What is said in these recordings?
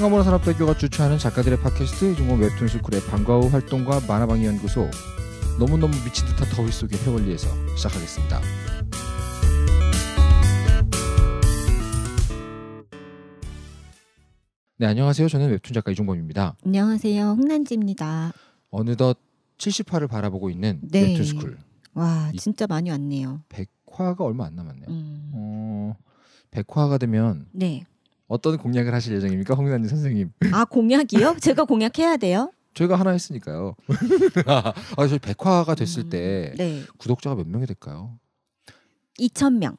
충암문화산업대교가 주최하는 작가들의 팟캐스트 중국 웹툰 스쿨의 방과 후 활동과 만화방위 연구소 너무너무 미친 듯한 더위 속의 해원리에서 시작하겠습니다. 네, 안녕하세요. 저는 웹툰 작가 이종범입니다. 안녕하세요. 홍난지입니다. 어느덧 7 0화 바라보고 있는 네. 웹툰 스쿨. 와, 진짜 많이 왔네요. 100화가 얼마 안 남았네요. 음. 어, 100화가 되면 네. 어떤 공약을 하실 예정입니까, 홍난지 선생님? 아 공약이요? 제가 공약해야 돼요? 저희가 하나 했으니까요. 아, 아 저희 백화가 됐을 음, 때 네. 구독자가 몇 명이 될까요? 2천 명.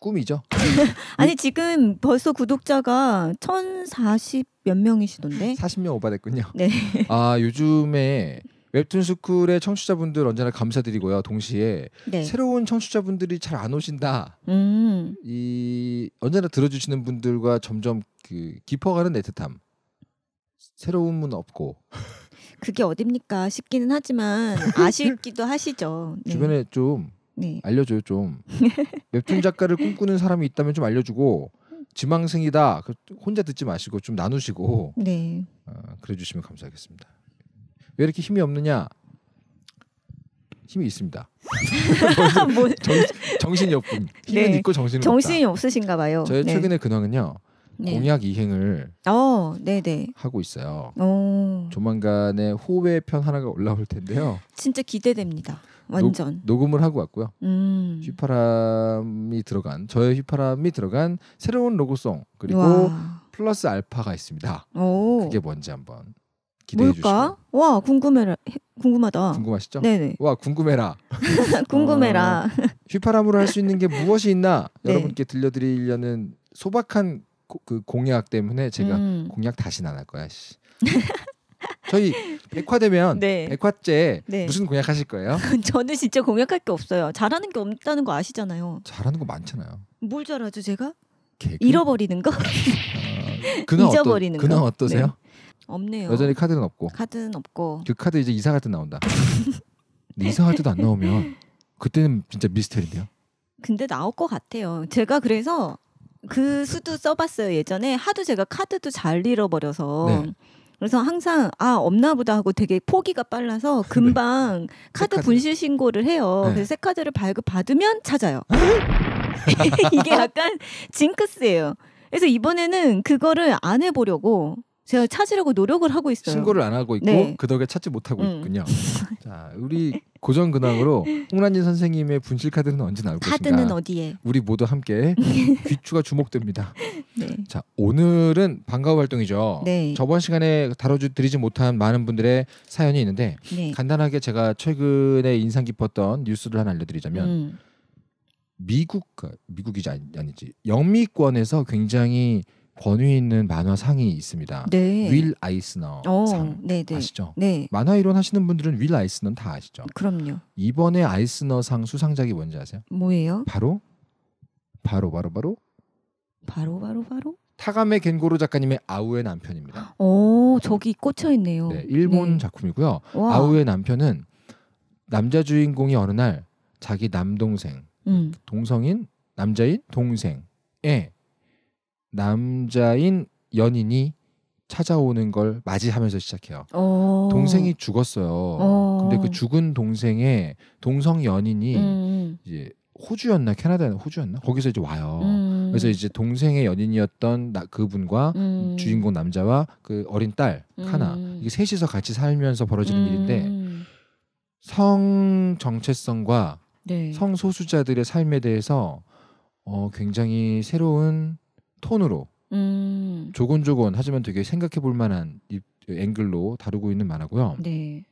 꿈이죠. 아니 지금 벌써 구독자가 1,040몇 명이시던데. 40명 오바됐군요. 네. 아 요즘에 웹툰 스쿨의 청취자분들 언제나 감사드리고요. 동시에 네. 새로운 청취자분들이 잘 안 오신다. 음. 이 언제나 들어주시는 분들과 점점 그 깊어가는 애틋함. 새로운문 없고. 그게 어딥니까 싶기는 하지만 아쉽기도 하시죠. 네. 주변에 좀 네. 알려줘요 좀. 웹툰 작가를 꿈꾸는 사람이 있다면 좀 알려주고 지망생이다 혼자 듣지 마시고 좀 나누시고 네. 어, 그래주시면 감사하겠습니다. 왜 이렇게 힘이 없느냐? 힘이 있습니다. 뭐. 정, 신이 없군. 힘은 네. 있고 정신은 정신이 없다. 없으신가 봐요. 저의 네. 최근의 근황은요. 네. 공약 이행을 어, 네네. 네. 하고 있어요. 오. 어. 조만간에 호외 편 하나가 올라올 텐데요. 진짜 기대됩니다. 완전 노, 녹음을 하고 왔고요. 음. 휘파람이 들어간 저의 휘파람이 들어간 새로운 로고송 그리고 와. 플러스 알파가 있습니다. 오. 그게 뭔지 한번 기대해 뭘까? 주시고. 와 궁금해라 궁금하다. 궁금하시죠? 네네. 와 궁금해라. 궁금해라. 어, 휘파람으로 할 수 있는 게 무엇이 있나 네. 여러분께 들려드리려는 소박한 고, 그 공약 때문에 제가 음. 공약 다시 안할 거야. 씨. 저희 백화 되면 네. 백화째 네. 무슨 공약 하실 거예요? 저는 진짜 공약할 게 없어요. 잘하는 게 없다는 거 아시잖아요. 잘하는 거 많잖아요. 뭘 잘하죠 제가? 개그? 잃어버리는 거? 어, 잊어버리는 어떠, 거. 그나 네. 어떠세요? 없네요. 여전히 카드는 없고. 카드는 없고. 그 카드 이제 이사 갈때 나온다. 근데 이사 갈 때도 안 나오면 그때는 진짜 미스터리인데요. 근데 나올 것 같아요. 제가 그래서 그 수도 써봤어요 예전에 하도 제가 카드도 잘 잃어버려서 네. 그래서 항상 아 없나보다 하고 되게 포기가 빨라서 네. 금방 네. 카드 카드. 분실 신고를 해요. 네. 그래서 새 카드를 발급 받으면 찾아요. 아! 이게 약간 징크스예요. 그래서 이번에는 그거를 안 해보려고 제가 찾으려고 노력을 하고 있어요. 신고를 안 하고 있고 네. 그 덕에 찾지 못하고 음. 있군요. 자, 우리 고정 근황으로 홍란진 선생님의 분실 카드는 언제 나올 것인가? 카드는 어디에? 우리 모두 함께 귀추가 주목됩니다. 네. 자, 오늘은 반가워 활동이죠. 네. 저번 시간에 다뤄드리지 못한 많은 분들의 사연이 있는데 네. 간단하게 제가 최근에 인상 깊었던 뉴스를 하나 알려드리자면. 음. 미국 그, 미국이지 아니, 아니지 영미권에서 굉장히 권위 있는 만화상이 있습니다. 네. 윌 아이스너 어, 상 네네. 네. 아시죠? 네. 만화 이론 하시는 분들은 윌아이스너다 아시죠? 그럼요. 이번에 아이스너 상 수상작이 뭔지 아세요? 뭐예요? 바로 바로 바로 바로 바로 바로 바로 타가메 겐고로 작가님의 아우의 남편입니다. 오, 어, 저기 꽂혀 있네요. 네, 일본 네. 작품이고요. 와. 아우의 남편은 남자 주인공이 어느 날 자기 남동생, 음. 동성인 남자인 동생의 남자인 연인이 찾아오는 걸 맞이하면서 시작해요. 오. 어. 동생이 죽었어요. 오. 어. 근데 그 죽은 동생의 동성 연인이 음, 음. 이제 호주였나 캐나다였나 호주였나 거기서 이제 와요. 음. 그래서 이제 동생의 연인이었던 나, 그분과 음. 주인공 남자와 그 어린 딸 음. 카나 이게 셋이서 같이 살면서 벌어지는 음. 일인데 성 정체성과 네. 성소수자들의 삶에 대해서 어, 굉장히 새로운 톤으로 음. 조곤조곤 하지만 되게 생각해 볼 만한 앵글로 다루고 있는 만화고요. 네.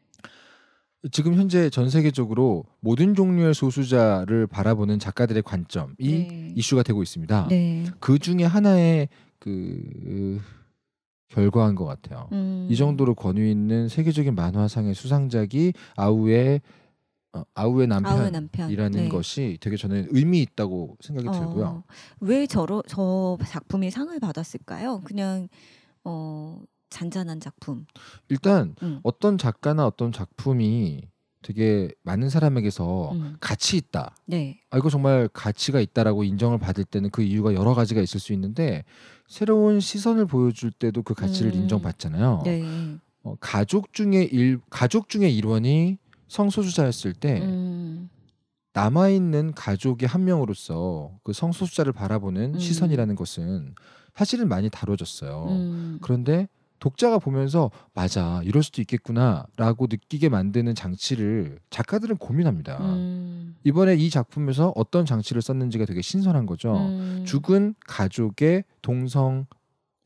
지금 현재 전 세계적으로 모든 종류의 소수자를 바라보는 작가들의 관점이 네. 이슈가 되고 있습니다. 네. 그 중에 하나의 그 결과인 것 같아요. 음. 이 정도로 권위 있는 세계적인 만화상의 수상작이 아우의 어, 아우의 남편. 이라는 네. 것이 되게 저는 의미 있다고 생각이 어, 들고요. 왜 저러 저 작품이 상을 받았을까요? 그냥 어 잔잔한 작품. 일단 음. 어떤 작가나 어떤 작품이 되게 많은 사람에게서 음. 가치 있다. 네. 아 이거 정말 가치가 있다라고 인정을 받을 때는 그 이유가 여러 가지가 있을 수 있는데 새로운 시선을 보여줄 때도 그 가치를 음. 인정받잖아요. 네. 어, 가족 중에 일 가족 중에 일원이 성소수자였을 때 음. 남아 있는 가족의 한 명으로서 그 성소수자를 바라보는 음. 시선이라는 것은 사실은 많이 다뤄졌어요. 음. 그런데 독자가 보면서 맞아 이럴 수도 있겠구나라고 느끼게 만드는 장치를 작가들은 고민합니다. 음. 이번에 이 작품에서 어떤 장치를 썼는지가 되게 신선한 거죠. 음. 죽은 가족의 동성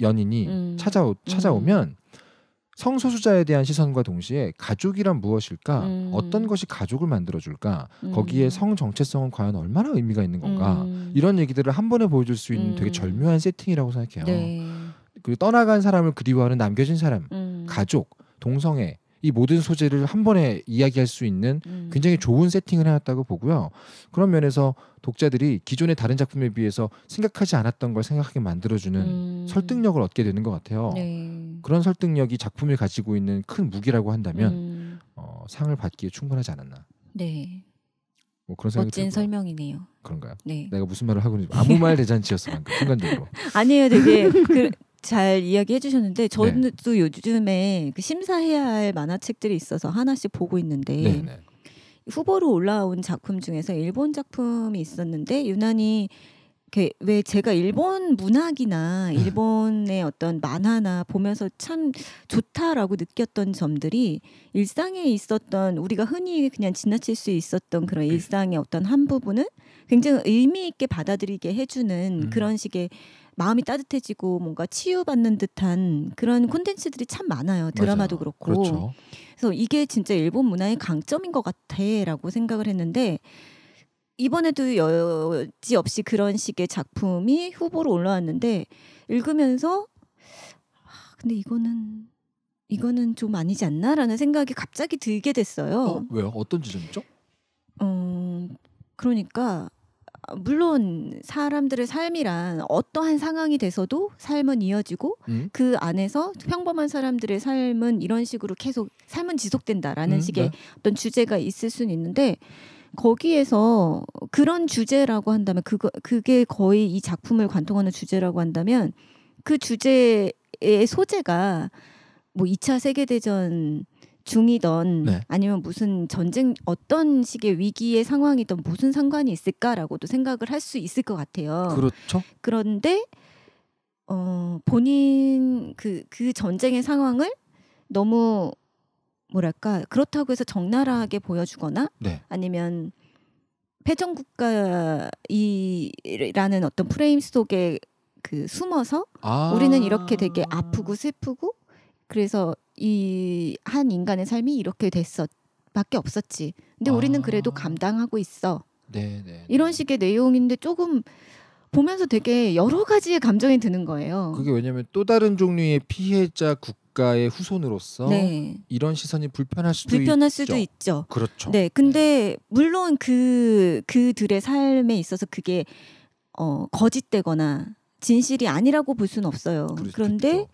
연인이 찾아오, 찾아오면 성소수자에 대한 시선과 동시에 가족이란 무엇일까 음. 어떤 것이 가족을 만들어줄까 음. 거기에 성 정체성은 과연 얼마나 의미가 있는 건가 음. 이런 얘기들을 한 번에 보여줄 수 있는 되게 음. 절묘한 세팅이라고 생각해요 네. 그리고 떠나간 사람을 그리워하는 남겨진 사람 음. 가족 동성애 이 모든 소재를 한 번에 이야기할 수 있는 음. 굉장히 좋은 세팅을 해놨다고 보고요. 그런 면에서 독자들이 기존의 다른 작품에 비해서 생각하지 않았던 걸 생각하게 만들어주는 음. 설득력을 얻게 되는 것 같아요. 네. 그런 설득력이 작품이 가지고 있는 큰 무기라고 한다면 음. 어, 상을 받기에 충분하지 않았나. 네. 뭐 그런 멋진 들고요. 설명이네요. 그런가요? 네. 내가 무슨 말을 하고 있는지 아무 말 대잔치였어 순간적으로. 아니에요, 되게 그, 잘 이야기해 주셨는데 네. 저도 네. 요즘에 그 심사해야 할 만화책들이 있어서 하나씩 보고 있는데 네네. 네. 후보로 올라온 작품 중에서 일본 작품이 있었는데 유난히 그 왜 제가 일본 문학이나 일본의 어떤 만화나 보면서 참 좋다라고 느꼈던 점들이 일상에 있었던 우리가 흔히 그냥 지나칠 수 있었던 그런 네. 일상의 어떤 한 부분은 굉장히 의미 있게 받아들이게 해주는 음. 그런 식의 마음이 따뜻해지고 뭔가 치유받는 듯한 그런 콘텐츠들이 참 많아요. 드라마도 맞아요. 그렇고. 그렇죠. 그래서 이게 진짜 일본 문화의 강점인 것 같아라고 생각을 했는데 이번에도 여지없이 그런 식의 작품이 후보로 올라왔는데 읽으면서 아, 근데 이거는 이거는 좀 아니지 않나라는 생각이 갑자기 들게 됐어요. 어, 왜요? 어떤 지점이죠? 어, 그러니까 어, 물론 사람들의 삶이란 어떠한 상황이 돼서도 삶은 이어지고 음? 그 안에서 평범한 사람들의 삶은 이런 식으로 계속 삶은 지속된다라는 음, 식의 네. 어떤 주제가 있을 수는 있는데 거기에서 그런 주제라고 한다면 그거 그게 거의 이 작품을 관통하는 주제라고 한다면 그 주제의 소재가 뭐 2차 세계 대전 중이던 네. 아니면 무슨 전쟁 어떤 식의 위기의 상황이든 무슨 상관이 있을까라고도 생각을 할 수 있을 것 같아요. 그렇죠. 그런데 어 본인 그그 그 전쟁의 상황을 너무 뭐랄까 그렇다고 해서 적나라하게 보여주거나 네. 아니면 패전 국가이라는 어떤 프레임 속에 그 숨어서 아~ 우리는 이렇게 되게 아프고 슬프고 그래서 이 한 인간의 삶이 이렇게 됐어밖에 없었지. 근데 아. 우리는 그래도 감당하고 있어. 네네. 네, 네. 이런 식의 내용인데 조금 보면서 되게 여러 가지의 감정이 드는 거예요. 그게 왜냐하면 또 다른 종류의 피해자 국가의 후손으로서 네. 이런 시선이 불편할 수도 불편할 있죠. 수도 있죠. 그렇죠. 네, 근데 네. 물론 그 그들의 삶에 있어서 그게 어, 거짓되거나 진실이 아니라고 볼 수는 없어요. 그런데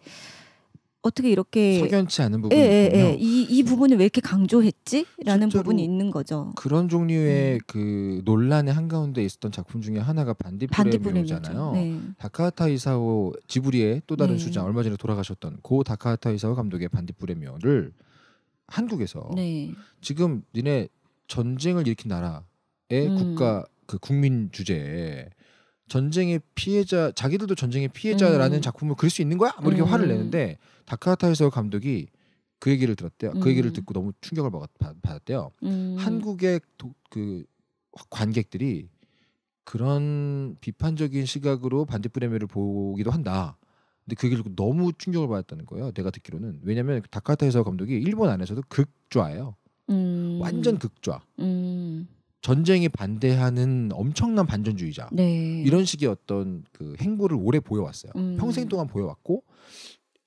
어떻게 이렇게 석연치 않은 부분이 예, 예, 예. 이, 이 부분을 왜 이렇게 강조했지라는 부분이 있는 거죠. 그런 종류의 음. 그 논란의 한가운데 있었던 작품 중에 하나가 반디딧레미오잖아요 네. 다카하타 이사오 지브리의 또 다른 네. 주장 얼마 전에 돌아가셨던 고 다카하타 이사오 감독의 반디딧레미오를 한국에서 네. 지금 니네 전쟁을 일으킨 나라의 음. 국가 그 국민 주제에 전쟁의 피해자 자기들도 전쟁의 피해자라는 음. 작품을 그릴 수 있는 거야? 뭐 이렇게 음. 화를 내는데 다카타 해설 감독이 그 얘기를 들었대요. 음. 그 얘기를 음. 듣고 너무 충격을 받았, 대요 음. 한국의 도, 그 관객들이 그런 비판적인 시각으로 반딧불의미를 보기도 한다. 근데 그 얘기를 듣고 너무 충격을 받았다는 거예요. 내가 듣기로는 왜냐하면 다카타 해설 감독이 일본 안에서도 극좌예요. 음. 완전 극좌. 전쟁에 반대하는 엄청난 반전주의자 네. 이런 식의 어떤 그 행보를 오래 보여왔어요. 음. 평생 동안 보여왔고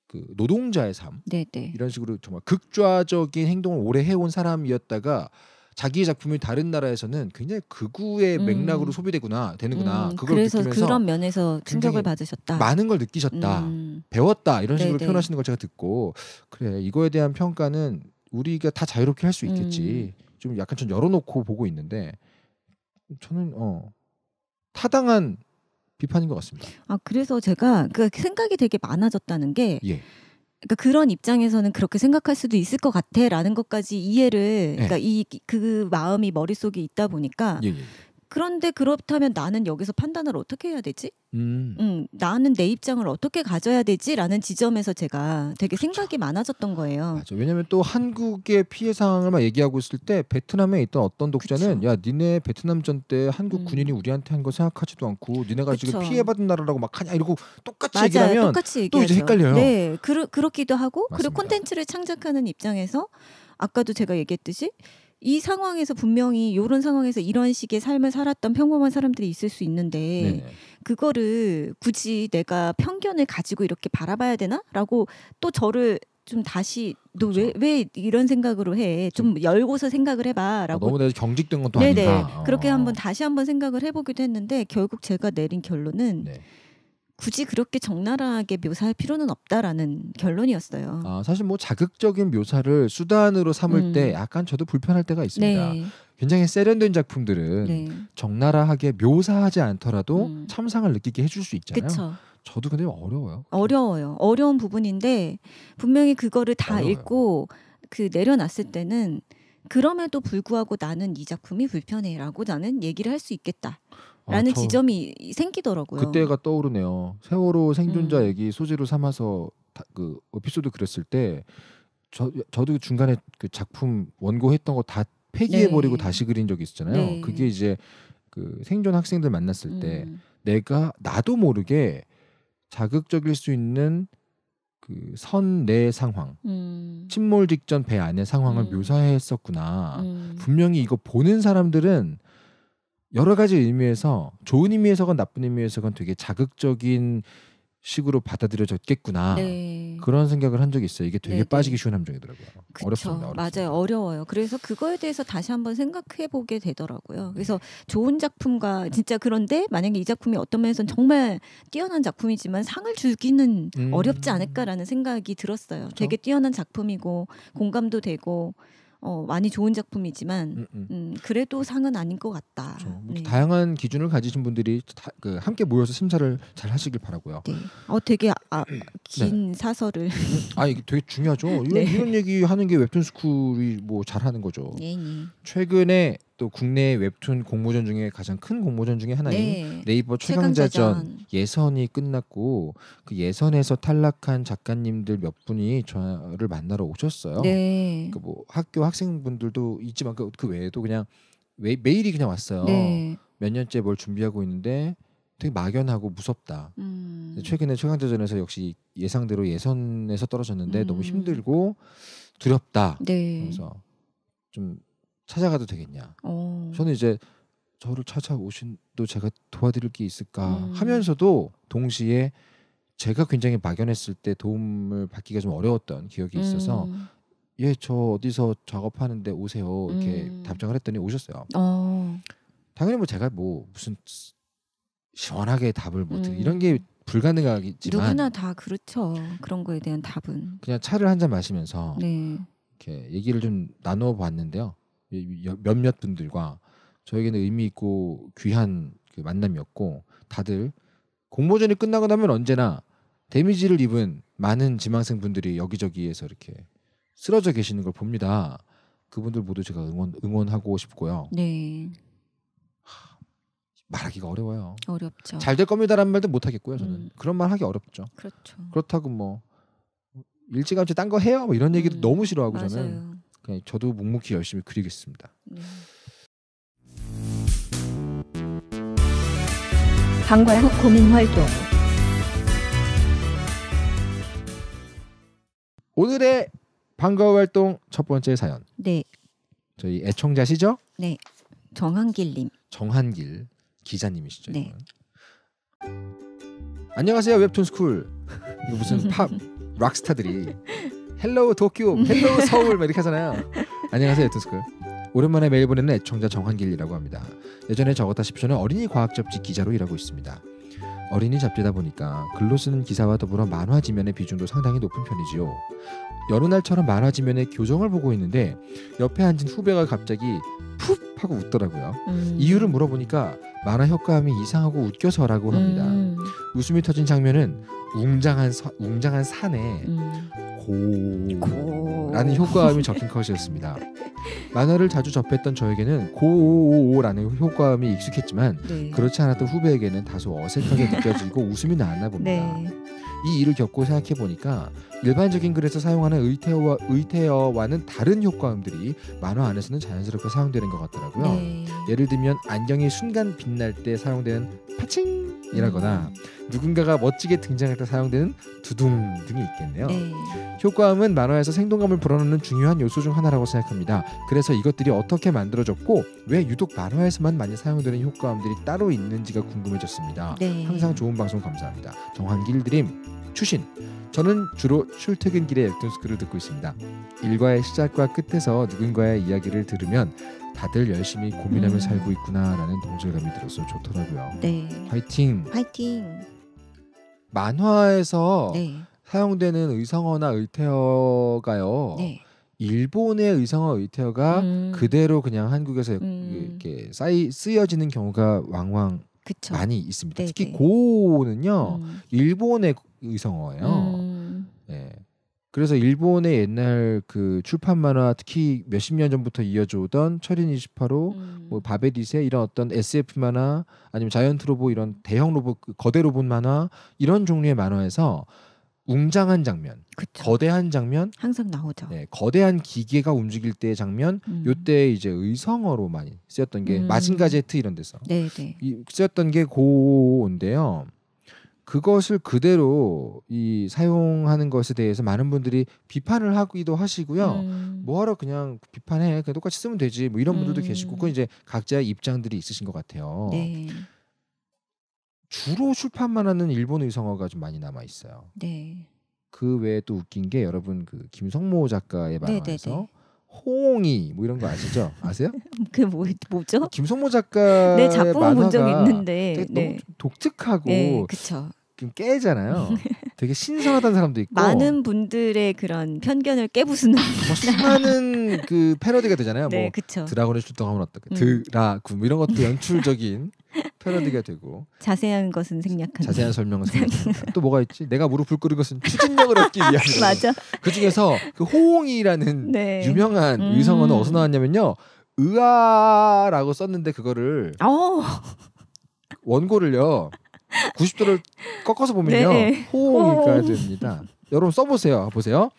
그 노동자의 삶 네네. 네. 이런 식으로 정말 극좌적인 행동을 오래 해온 사람이었다가 자기 작품이 다른 나라에서는 굉장히 극우의 음. 맥락으로 소비되구나 되는구나 음. 그걸 그래서 느끼면서 그런 면에서 충격을 받으셨다 많은 걸 느끼셨다 음. 배웠다 이런 식으로 네네. 네. 표현하시는 걸 제가 듣고 그래 이거에 대한 평가는 우리가 다 자유롭게 할 수 있겠지 음. 좀 약간 좀 열어놓고 보고 있는데 저는 어 타당한 비판인 것 같습니다. 아 그래서 제가 그 생각이 되게 많아졌다는 게. 예. 그러니까 그런 입장에서는 그렇게 생각할 수도 있을 것 같아라는 것까지 이해를 예. 그러니까 이그 마음이 머릿속에 있다 보니까 예, 예, 예. 그런데 그렇다면 나는 여기서 판단을 어떻게 해야 되지? 음. 음 나는 내 입장을 어떻게 가져야 되지?라는 지점에서 제가 되게 그렇 생각이 많아졌던 거예요. 맞아. 왜냐하면 또 한국의 피해 상황을 막 얘기하고 있을 때 베트남에 있던 어떤 독자는 그쵸. 야 니네 베트남전 때 한국 음. 군인이 우리한테 한 거 생각하지도 않고 니네가 그쵸. 지금 피해받은 나라라고 막 하냐 이러고 똑같이 맞아요. 얘기하면 똑같이 또 이제 헷갈려요. 네, 그, 그렇기도 하고 맞습니다. 그리고 콘텐츠를 창작하는 입장에서 아까도 제가 얘기했듯이 이 상황에서 분명히 이런 상황에서 이런 식의 삶을 살았던 평범한 사람들이 있을 수 있는데 네네. 그거를 굳이 내가 편견을 가지고 이렇게 바라봐야 되나라고 또 저를 좀 다시 너왜왜 그렇죠. 왜 이런 생각으로 해? 좀 음. 열고서 생각을 해봐라고. 아, 너무 내가 경직된 것도 네네. 아니다. 그렇게 한번 어. 다시 한번 생각을 해보기도 했는데 결국 제가 내린 결론은 네. 굳이 그렇게 적나라하게 묘사할 필요는 없다라는 결론이었어요. 아, 사실 뭐 자극적인 묘사를 수단으로 삼을 음. 때 약간 저도 불편할 때가 있습니다. 네. 굉장히 세련된 작품들은 네. 적나라하게 묘사하지 않더라도 음. 참상을 느끼게 해줄 수 있잖아요. 그쵸. 저도 근데 어려워요. 어려워요. 어려운 부분인데 분명히 그거를 다 어려워요. 읽고 그 내려놨을 때는 그럼에도 불구하고 나는 이 작품이 불편해라고 나는 얘기를 할 수 있겠다. 아, 라는 아, 지점이 생기더라고요. 그때가 떠오르네요. 세월호 생존자 음. 얘기 소재로 삼아서 다, 그 에피소드 그렸을 때 저, 저도 중간에 그 작품 원고했던 거 다 폐기해버리고 네. 다시 그린 적이 있었잖아요. 네. 그게 이제 그 생존 학생들 만났을 때 음. 내가 나도 모르게 자극적일 수 있는 그선내 상황, 음. 침몰 직전 배 안의 상황을 음. 묘사했었구나. 음. 분명히 이거 보는 사람들은 여러 가지 의미에서 좋은 의미에서건 나쁜 의미에서건 되게 자극적인 식으로 받아들여졌겠구나 네. 그런 생각을 한 적이 있어요. 이게 되게 네네. 네. 빠지기 쉬운 함정이더라고요. 그쵸, 어렵습니다, 어렵습니다. 맞아요. 어려워요. 그래서 그거에 대해서 다시 한번 생각해 보게 되더라고요. 그래서 좋은 작품과 진짜 그런데 만약에 이 작품이 어떤 면에서는 정말 뛰어난 작품이지만 상을 주기는 음. 어렵지 않을까라는 생각이 들었어요. 그쵸? 되게 뛰어난 작품이고 공감도 되고 어, 많이 좋은 작품이지만 음, 음, 음. 그래도 상은 아닌 것 같다. 그렇죠. 뭐 네. 다양한 기준을 가지신 분들이 다, 그, 함께 모여서 심사를 잘 하시길 바라고요. 네. 어 되게 아, 아 네. 긴 네. 사설을. 음. 아 이게 되게 중요하죠. 이런, 네. 이런 얘기 하는 게 웹툰 스쿨이 뭐 잘하는 거죠. 예, 예. 최근에 또 국내 웹툰 공모전 중에 가장 큰 공모전 중에 하나인 네. 이버 최강자전, 예선이 끝났고 그 예선에서 탈락한 작가님들 몇 분이 저를 만나러 오셨어요. 네. 그뭐 그러니까 학교 학생분들도 있지만 그, 그 외에도 그냥 웨, 메일이 그냥 왔어요. 네. 몇 년째 뭘 준비하고 있는데 되게 막연하고 무섭다. 음. 최근에 최강자전에서 역시 예상대로 예선에서 떨어졌는데 음. 너무 힘들고 두렵다. 네. 그래서 좀 찾아가도 되겠냐. 오. 어. 저는 이제 저를 찾아오신또 제가 도와드릴 게 있을까 음. 하면서도 동시에 제가 굉장히 막연했을 때 도움을 받기가 좀 어려웠던 기억이 있어서 음. 예저 어디서 작업하는데 오세요 이렇게 음. 답장을 했더니 오셨어요. 어. 당연히 뭐 제가 뭐 무슨 시원하게 답을 못 뭐 음. 이런 게 불가능하겠지만 누구나 다 그렇죠 그런 거에 대한 답은 그냥 차를 한 잔 마시면서 네. 이렇게 얘기를 좀 나누어 봤는데요. 몇몇 분들과 저에게는 의미 있고 귀한 그 만남이었고 다들 공모전이 끝나고 나면 언제나 데미지를 입은 많은 지망생 분들이 여기저기에서 이렇게 쓰러져 계시는 걸 봅니다. 그분들 모두 제가 응원 응원하고 싶고요. 네. 말하기가 어려워요. 어렵죠. 잘 될 겁니다라는 말도 못 하겠고요. 저는 음. 그런 말 하기 어렵죠. 그렇죠. 그렇다고 뭐 일찌감치 딴 거 해요. 뭐 이런 얘기도 음. 너무 싫어하고 맞아요. 저는 그냥 저도 묵묵히 열심히 그리겠습니다. 네. 방과 후 고민 활동 오늘의 방과 후 활동 첫 번째 사연. 네. 저희 애청자시죠? 네. 정한길님. 정한길 기자님이시죠? 네. 안녕하세요 웹툰 스쿨. 무슨 팝 락스타들이 헬로우 도쿄, 음. 헬로우 서울 막 이렇게 하잖아요. 안녕하세요, 에투스크. 오랜만에 메일 보내는 애청자 정한길이라고 합니다. 예전에 적었다시피저는 어린이 과학 잡지 기자로 일하고 있습니다. 어린이 잡지다 보니까 글로 쓰는 기사와 더불어 만화 지면의 비중도 상당히 높은 편이지요. 여느 날처럼 만화 지면의 교정을 보고 있는데 옆에 앉은 후배가 갑자기 푹 하고 웃더라고요. 음. 이유를 물어보니까 만화 효과음이 이상하고 웃겨서라고 합니다. 음. 웃음이 터진 장면은 웅장한 서, 웅장한 산에 음. 고라는 효과음이 적힌 컷이었습니다. 만화를 자주 접했던 저에게는 고라는 효과음이 익숙했지만 네. 그렇지 않았던 후배에게는 다소 어색하게 느껴지고 웃음이 나왔나 봅니다. 네. 이 일을 겪고 생각해 보니까 일반적인 글에서 사용하는 의태어와, 의태어와는 다른 효과음들이 만화 안에서는 자연스럽게 사용되는 것 같더라고요. 네. 예를 들면 안경이 순간 빛날 때 사용되는 파칭이라거나 음. 누군가가 멋지게 등장할 때 사용되는 두둥 등이 있겠네요. 네. 효과음은 만화에서 생동감을 불어넣는 중요한 요소 중 하나라고 생각합니다. 그래서 이것들이 어떻게 만들어졌고 왜 유독 만화에서만 많이 사용되는 효과음들이 따로 있는지가 궁금해졌습니다. 네. 항상 좋은 방송 감사합니다. 정한길 드림 추신 저는 주로 출퇴근 길에 웹툰스쿨을 듣고 있습니다. 일과의 시작과 끝에서 누군가의 이야기를 들으면 다들 열심히 고민하며 음. 살고 있구나라는 동질감이 들어서 좋더라고요. 네. 화이팅. 화이팅. 만화에서 네. 사용되는 의성어나 의태어가요. 네. 일본의 의성어 의태어가 음. 그대로 그냥 한국에서 음. 이렇게 쌓이, 쓰여지는 경우가 왕왕 그쵸. 많이 있습니다. 네네. 특히 네. 고는요 음. 일본의 의성어예요. 음. 그래서 일본의 옛날 그 출판 만화 특히 몇십 년 전부터 이어져오던 철인 28호, 음. 뭐 바베디세 이런 어떤 SF 만화 아니면 자이언트 로봇 이런 대형 로봇 그 거대 로봇 만화 이런 종류의 만화에서 웅장한 장면, 그쵸. 거대한 장면 항상 나오죠. 네, 거대한 기계가 움직일 때의 장면, 음. 요때 이제 의성어로 많이 쓰였던 게 음. 마징가 제트 이런 데서 네, 네. 쓰였던 게고온데요 그것을 그대로 이 사용하는 것에 대해서 많은 분들이 비판을 하기도 하시고요. 음. 뭐하러 그냥 비판해 그냥 똑같이 쓰면 되지 뭐 이런 분들도 음. 계시고 그건 이제 각자의 입장들이 있으신 것 같아요. 네. 주로 출판만 하는 일본 의성어가 좀 많이 남아 있어요. 네. 그 외에 또 웃긴 게 여러분 그 김성모 작가의 말화에서 네, 네, 네. 홍이뭐 이런 거 아시죠? 아세요? 그 뭐, 뭐죠? 김성모 작가 네 작품 본적 있는데 되게 네. 너무 독특하고 네, 그쵸. 좀 깨잖아요. 되게 신선하다는 사람도 있고 많은 분들의 그런 편견을 깨부수는 뭐 수많은 그 패러디가 되잖아요. 네, 뭐 그쵸. 드라곤의 출동하면 어떻게 음. 드라군 뭐 이런 것도 연출적인 패러디가 되고 자세한 것은 생략한다. 자세한 설명은 생략한다. 또 뭐가 있지? 내가 무릎을 꿇은 것은 추진력을 얻기 위한 맞아. 그 중에서 그 호응이라는 네. 유명한 음. 의성어는 어디서 나왔냐면요. 으아라고 썼는데 그거를 어. 원고를요. 90도를 꺾어서 보면요 네. 호응이가 됩니다. 여러분 써보세요. 보세요.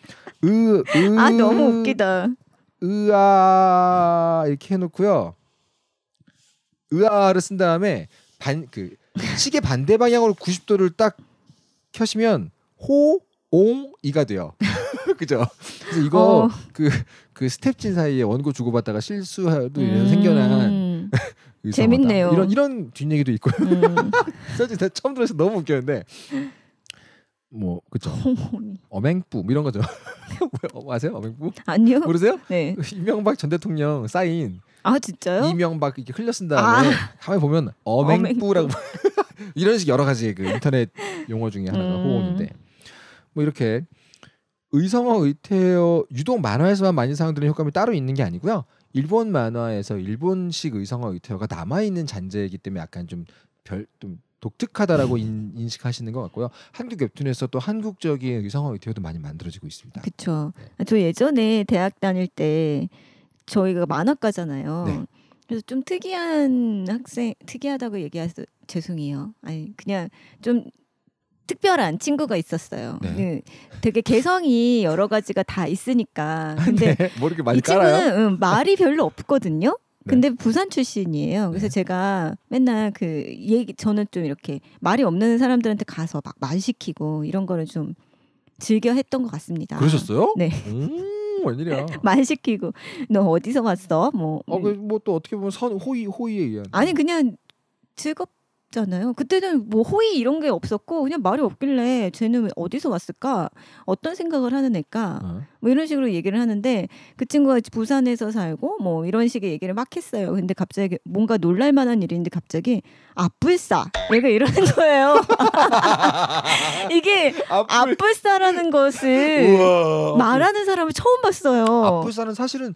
으, 으, 아 너무 웃기다. 으아 이렇게 해놓고요. 으아를 쓴 다음에 반그 시계 반대 방향으로 90도를 딱 켜시면 호, 옹, 이가 돼요. 그죠? 그래서 이거 그그 어. 그, 그 스텝진 사이에 원고 주고받다가 실수도 음. 생겨난 의상하다. 재밌네요. 이런 이런 뒷얘기도 있고요. 음. 사실 처음 들어서 너무 웃겼는데 뭐 그죠 어맹뿌 뭐 이런 거죠. 어, 아세요 어맹뿌? 아니요. 모르세요? 네. 이명박 전 대통령 사인. 아 진짜요? 이명박 이렇게 흘려 쓴 아. 다음에 가만 보면 어맹뿌라고 이런 식 여러 가지 그 인터넷 용어 중에 하나가 음. 호언인데 뭐 이렇게 의성어 의태어 유독 만화에서만 많이 사용되는 효과음이 따로 있는 게 아니고요. 일본 만화에서 일본식 의성어 의태어가 남아 있는 잔재이기 때문에 약간 좀 별좀 좀 독특하다라고 인, 음. 인식하시는 것 같고요. 한국 웹툰에서 또 한국적인 의성어 의태어도 많이 만들어지고 있습니다. 그렇죠. 저 예전에 대학 다닐 때 저희가 만화과잖아요. 네. 그래서 좀 특이한 학생 특이하다고 얘기해서 죄송해요. 아니 그냥 좀 특별한 친구가 있었어요. 네. 네. 되게 개성이 여러 가지가 다 있으니까. 근데 네, 뭐이 친구는 응, 음, 말이 별로 없거든요. 네. 근데 네. 부산 출신이에요. 네. 그래서 네. 제가 맨날 그 얘기 저는 좀 이렇게 말이 없는 사람들한테 가서 막말 시키고 이런 거를 좀 즐겨 했던 것 같습니다. 그러셨어요? 네. 음, 웬일이야. 말 시키고 너 어디서 왔어? 뭐. 어, 그 뭐 또 어떻게 보면 선 호의 호의에 의한. 아니 그냥 즐겁 했잖아요. 그때는 뭐 호의 이런 게 없었고 그냥 말이 없길래 쟤는 어디서 왔을까? 어떤 생각을 하는 애일까? 어. 뭐 이런 식으로 얘기를 하는데 그 친구가 부산에서 살고 뭐 이런 식의 얘기를 막 했어요. 근데 갑자기 뭔가 놀랄 만한 일인데 갑자기 아뿔싸 얘가 이러는 거예요. 이게 아뿔싸라는 것을 우와. 말하는 사람을 처음 봤어요. 아뿔싸는 사실은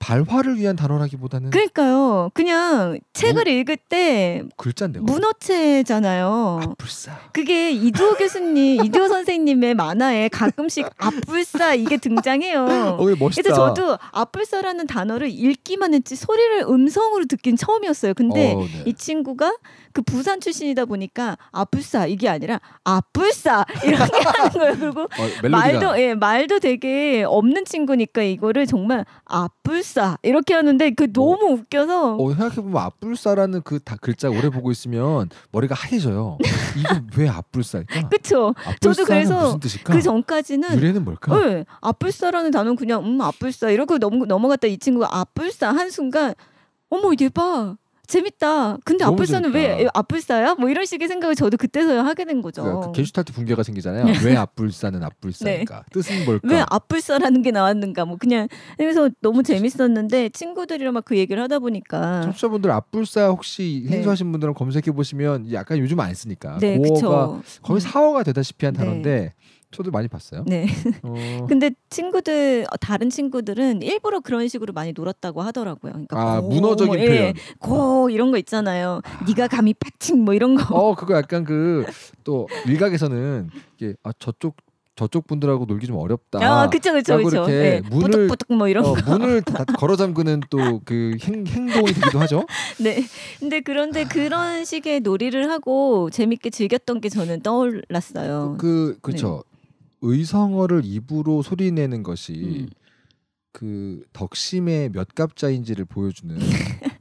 발화를 위한 단어라기보다는 그러니까요. 그냥 책을 뭐? 읽을 때 글자인데 문어체잖아요. 아뿔싸. 그게 이두호 교수님, 이두호 선생님의 만화에 가끔씩 아뿔싸 이게 등장해요. 어, 멋있다. 그래서 저도 아뿔싸라는 단어를 읽기만 했지 소리를 음성으로 듣긴 처음이었어요. 근데 어, 네. 이 친구가 그 부산 출신이다 보니까 아뿔싸 이게 아니라 아뿔싸 이렇게 하는 거예요. 그리고 어, 말도 예 말도 되게 없는 친구니까 이거를 정말 아뿔싸 이렇게 하는데 그 어. 너무 어. 웃겨서 어, 생각해 보면 아뿔싸라는 그 다 글자 오래 보고 있으면 머리가 하얘져요. 이거 왜 아뿔싸일까? 그렇죠. 아, 저도 그래서 그 전까지는 유래는 뭘까? 네, 예, 아뿔싸라는 단어는 그냥 음 아뿔싸 이러고 넘어갔다 이 친구가 아뿔싸 한 순간 어머 얘 봐. 재밌다. 근데 아뿔싸는 왜 아뿔싸야? 뭐 이런 식의 생각을 저도 그때서야 하게 된 거죠. 그러니까 그 게슈탈트 붕괴가 생기잖아요. 네. 왜 아뿔싸는 아뿔싸니까 네. 뜻은 뭘까? 왜 아뿔싸라는 게 나왔는가? 뭐 그냥 그래서 너무 재밌었는데 친구들이랑 막 그 얘기를 하다 보니까 청취자분들 아뿔싸 혹시 생소하신 네. 분들은 검색해 보시면 약간 요즘 안 쓰니까 네, 고어가 그쵸. 거의 사어가 되다시피 한 네. 단어인데 저도 많이 봤어요. 네. 어... 근데 친구들 어, 다른 친구들은 일부러 그런 식으로 많이 놀았다고 하더라고요. 그러니까 아 고, 문어적인 뭐, 예, 표현. 고 이런 거 있잖아요. 아... 네가 감히 파칭 뭐 이런 거. 어 그거 약간 그또 일각에서는 이게 아 저쪽 저쪽 분들하고 놀기 좀 어렵다. 아, 그쵸, 그쵸, 그쵸. 네. 문을 뿌뚝뿌뚝 뭐 이런 어, 거. 문을 걸어 잠그는 또 그 행동이 되기도 하죠. 네. 근데 그런데 그런 식의 놀이를 하고 재밌게 즐겼던 게 저는 떠올랐어요. 그, 그 그렇죠. 의성어를 입으로 소리내는 것이 음. 그 덕심의 몇 갑자인지를 보여주는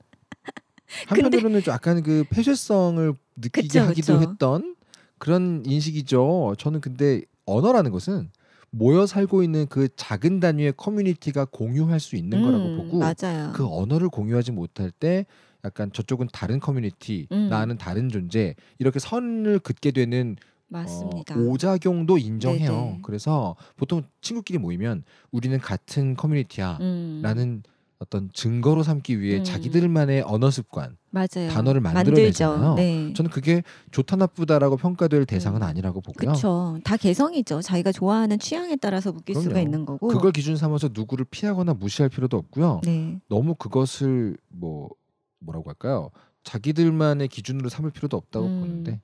한편으로는 좀 약간 그 폐쇄성을 느끼게 그쵸, 하기도 그쵸. 했던 그런 인식이죠. 저는 근데 언어라는 것은 모여 살고 있는 그 작은 단위의 커뮤니티가 공유할 수 있는 음, 거라고 보고 맞아요. 그 언어를 공유하지 못할 때 약간 저쪽은 다른 커뮤니티, 음. 나는 다른 존재 이렇게 선을 긋게 되는 어, 맞습니다. 어, 오작용도 인정해요. 네네. 그래서 보통 친구끼리 모이면 우리는 같은 커뮤니티야라는 음. 어떤 증거로 삼기 위해 음. 자기들만의 언어 습관, 맞아요. 단어를 만들어내잖아요. 네. 저는 그게 좋다 나쁘다라고 평가될 대상은 음. 아니라고 보고요. 그렇죠. 다 개성이죠. 자기가 좋아하는 취향에 따라서 묶일 그럼요. 수가 있는 거고. 그걸 기준 삼아서 누구를 피하거나 무시할 필요도 없고요. 네. 너무 그것을 뭐 뭐라고 할까요? 자기들만의 기준으로 삼을 필요도 없다고 음. 보는데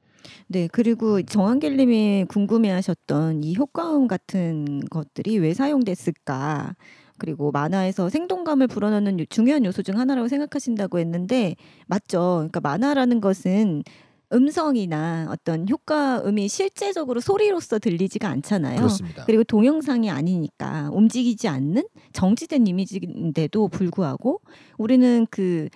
네, 그리고 정한길님이 궁금해하셨던 이 효과음 같은 것들이 왜 사용됐을까? 그리고 만화에서 생동감을 불어넣는 요, 중요한 요소 중 하나라고 생각하신다고 했는데 맞죠. 그러니까 만화라는 것은 음성이나 어떤 효과음이 실제적으로 소리로서 들리지가 않잖아요. 그렇습니다. 그리고 동영상이 아니니까 움직이지 않는 정지된 이미지인데도 불구하고 우리는 그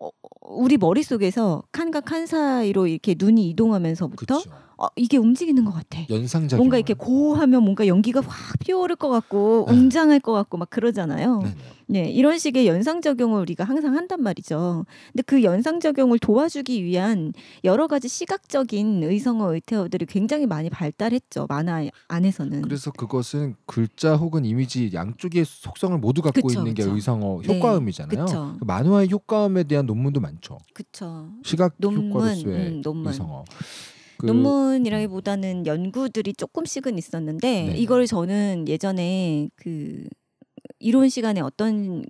어, 우리 머릿속에서 칸과 칸 사이로 이렇게 눈이 이동하면서부터 그쵸. 어, 이게 움직이는 것 같아. 연상작 뭔가 이렇게 고하면 뭔가 연기가 확 피어오를 것 같고 네. 웅장할 것 같고 막 그러잖아요. 네. 네, 이런 식의 연상 적용을 우리가 항상 한단 말이죠. 근데 그 연상 적용을 도와주기 위한 여러 가지 시각적인 의성어 의태어들이 굉장히 많이 발달했죠. 만화 안에서는. 그래서 그것은 글자 혹은 이미지 양쪽의 속성을 모두 갖고 그쵸, 있는 그쵸. 게 의성어 네, 효과음이잖아요. 네, 만화의 효과음에 대한 논문도 많죠. 그렇죠. 시각 논문, 효과로서의 음, 논문. 의성어. 그... 논문이라기보다는 연구들이 조금씩은 있었는데 네. 이걸 저는 예전에 그 이론 시간에 어떤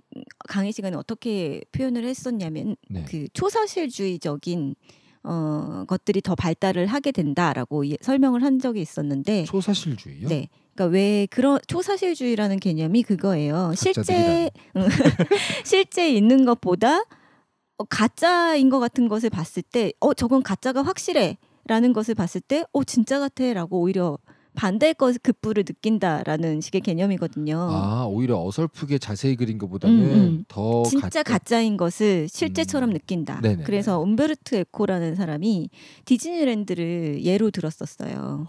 강의 시간에 어떻게 표현을 했었냐면 네. 그 초사실주의적인 어 것들이 더 발달을 하게 된다라고 예, 설명을 한 적이 있었는데 초사실주의요? 네. 그러니까 왜 그런 초사실주의라는 개념이 그거예요. 실제 실제 있는 것보다 어, 가짜인 것 같은 것을 봤을 때, 어, 저건 가짜가 확실해. 라는 것을 봤을 때, 어, 진짜 같아 라고 오히려 반대의 것 급부를 그 느낀다라는 식의 개념이거든요. 아 오히려 어설프게 자세히 그린 것보다는 음, 음. 더 진짜 가짜... 인 것을 실제처럼 음. 느낀다. 네네네. 그래서 움베르트 에코라는 사람이 디즈니랜드를 예로 들었었어요.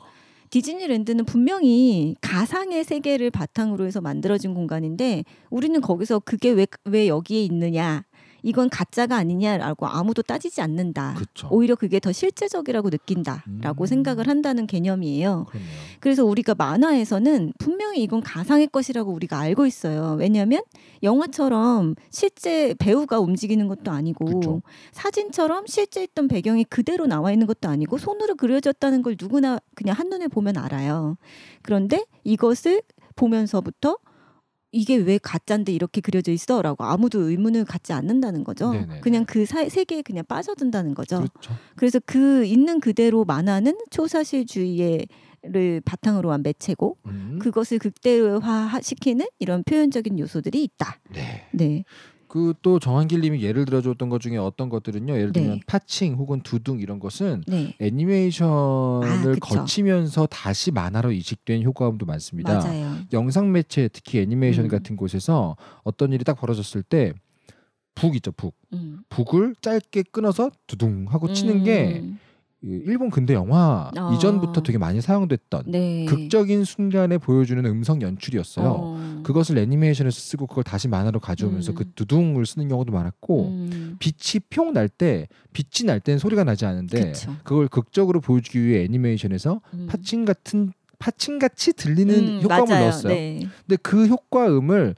디즈니랜드는 분명히 가상의 세계를 바탕으로 해서 만들어진 공간인데 우리는 거기서 그게 왜, 왜 여기에 있느냐 이건 가짜가 아니냐라고 아무도 따지지 않는다. 그쵸. 오히려 그게 더 실제적이라고 느낀다라고 음. 생각을 한다는 개념이에요. 그렇네요. 그래서 우리가 만화에서는 분명히 이건 가상의 것이라고 우리가 알고 있어요. 왜냐하면 영화처럼 실제 배우가 움직이는 것도 아니고 그쵸. 사진처럼 실제 있던 배경이 그대로 나와 있는 것도 아니고 손으로 그려졌다는 걸 누구나 그냥 한눈에 보면 알아요. 그런데 이것을 보면서부터 이게 왜 가짜인데 이렇게 그려져 있어라고 아무도 의문을 갖지 않는다는 거죠. 네네네. 그냥 그 사, 세계에 그냥 빠져든다는 거죠. 그렇죠. 그래서그 있는 그대로 만화는 초사실주의를 바탕으로 한 매체고 음. 그것을 극대화시키는 이런 표현적인 요소들이 있다. 네. 네. 그또 정한길님이 예를 들어줬던 것 중에 어떤 것들은요. 예를 들면 네. 파칭 혹은 두둥 이런 것은 네. 애니메이션을 아, 거치면서 다시 만화로 이식된 효과음도 많습니다. 맞아요. 영상 매체 특히 애니메이션 음. 같은 곳에서 어떤 일이 딱 벌어졌을 때 북 있죠 북 음. 북을 짧게 끊어서 두둥 하고 치는 음. 게 일본 근대 영화 아. 이전부터 되게 많이 사용됐던 네. 극적인 순간에 보여주는 음성 연출이었어요. 어. 그것을 애니메이션에서 쓰고 그걸 다시 만화로 가져오면서 음. 그 두둥을 쓰는 경우도 많았고 음. 빛이 평 날때 빛이 날 때는 소리가 나지 않은데 그쵸. 그걸 극적으로 보여주기 위해 애니메이션에서 음. 파칭 같은 파칭 같이 들리는 음, 효과음을 맞아요. 넣었어요. 네. 근데 그 효과음을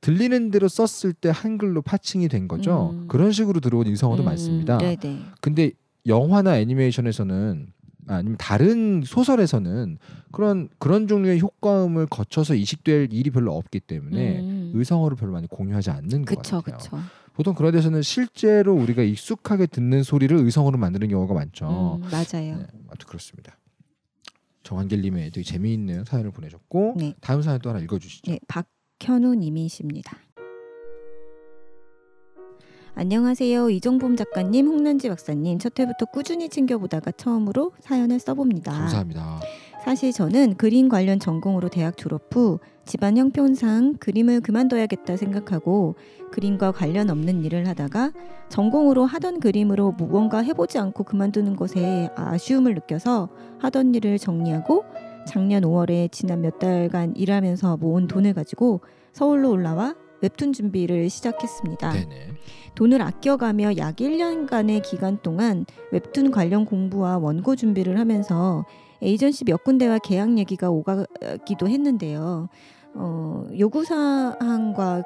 들리는 대로 썼을 때 한글로 파칭이 된 거죠. 음. 그런 식으로 들어온 인성어도 음. 많습니다. 네네. 근데 영화나 애니메이션에서는 아니면 다른 소설에서는 그런 그런 종류의 효과음을 거쳐서 이식될 일이 별로 없기 때문에 음. 의성어를 별로 많이 공유하지 않는 거 같아요. 그쵸. 보통 그런 데서는 실제로 우리가 익숙하게 듣는 소리를 의성어로 만드는 경우가 많죠. 음, 맞아요. 네, 아무튼 그렇습니다. 정한길님의 되게 재미있는 사연을 보내셨고 네. 다음 사연 또 하나 읽어주시죠. 네, 박현우 님이십니다. 안녕하세요. 이종범 작가님, 홍난지 박사님. 첫 회부터 꾸준히 챙겨보다가 처음으로 사연을 써봅니다. 감사합니다. 사실 저는 그림 관련 전공으로 대학 졸업 후 집안 형편상 그림을 그만둬야겠다 생각하고 그림과 관련 없는 일을 하다가 전공으로 하던 그림으로 무언가 해보지 않고 그만두는 것에 아쉬움을 느껴서 하던 일을 정리하고 작년 5월에 지난 몇 달간 일하면서 모은 돈을 가지고 서울로 올라와 웹툰 준비를 시작했습니다. 네네. 돈을 아껴가며 약 1년간의 기간 동안 웹툰 관련 공부와 원고 준비를 하면서 에이전시 몇 군데와 계약 얘기가 오가기도 했는데요. 어, 요구사항과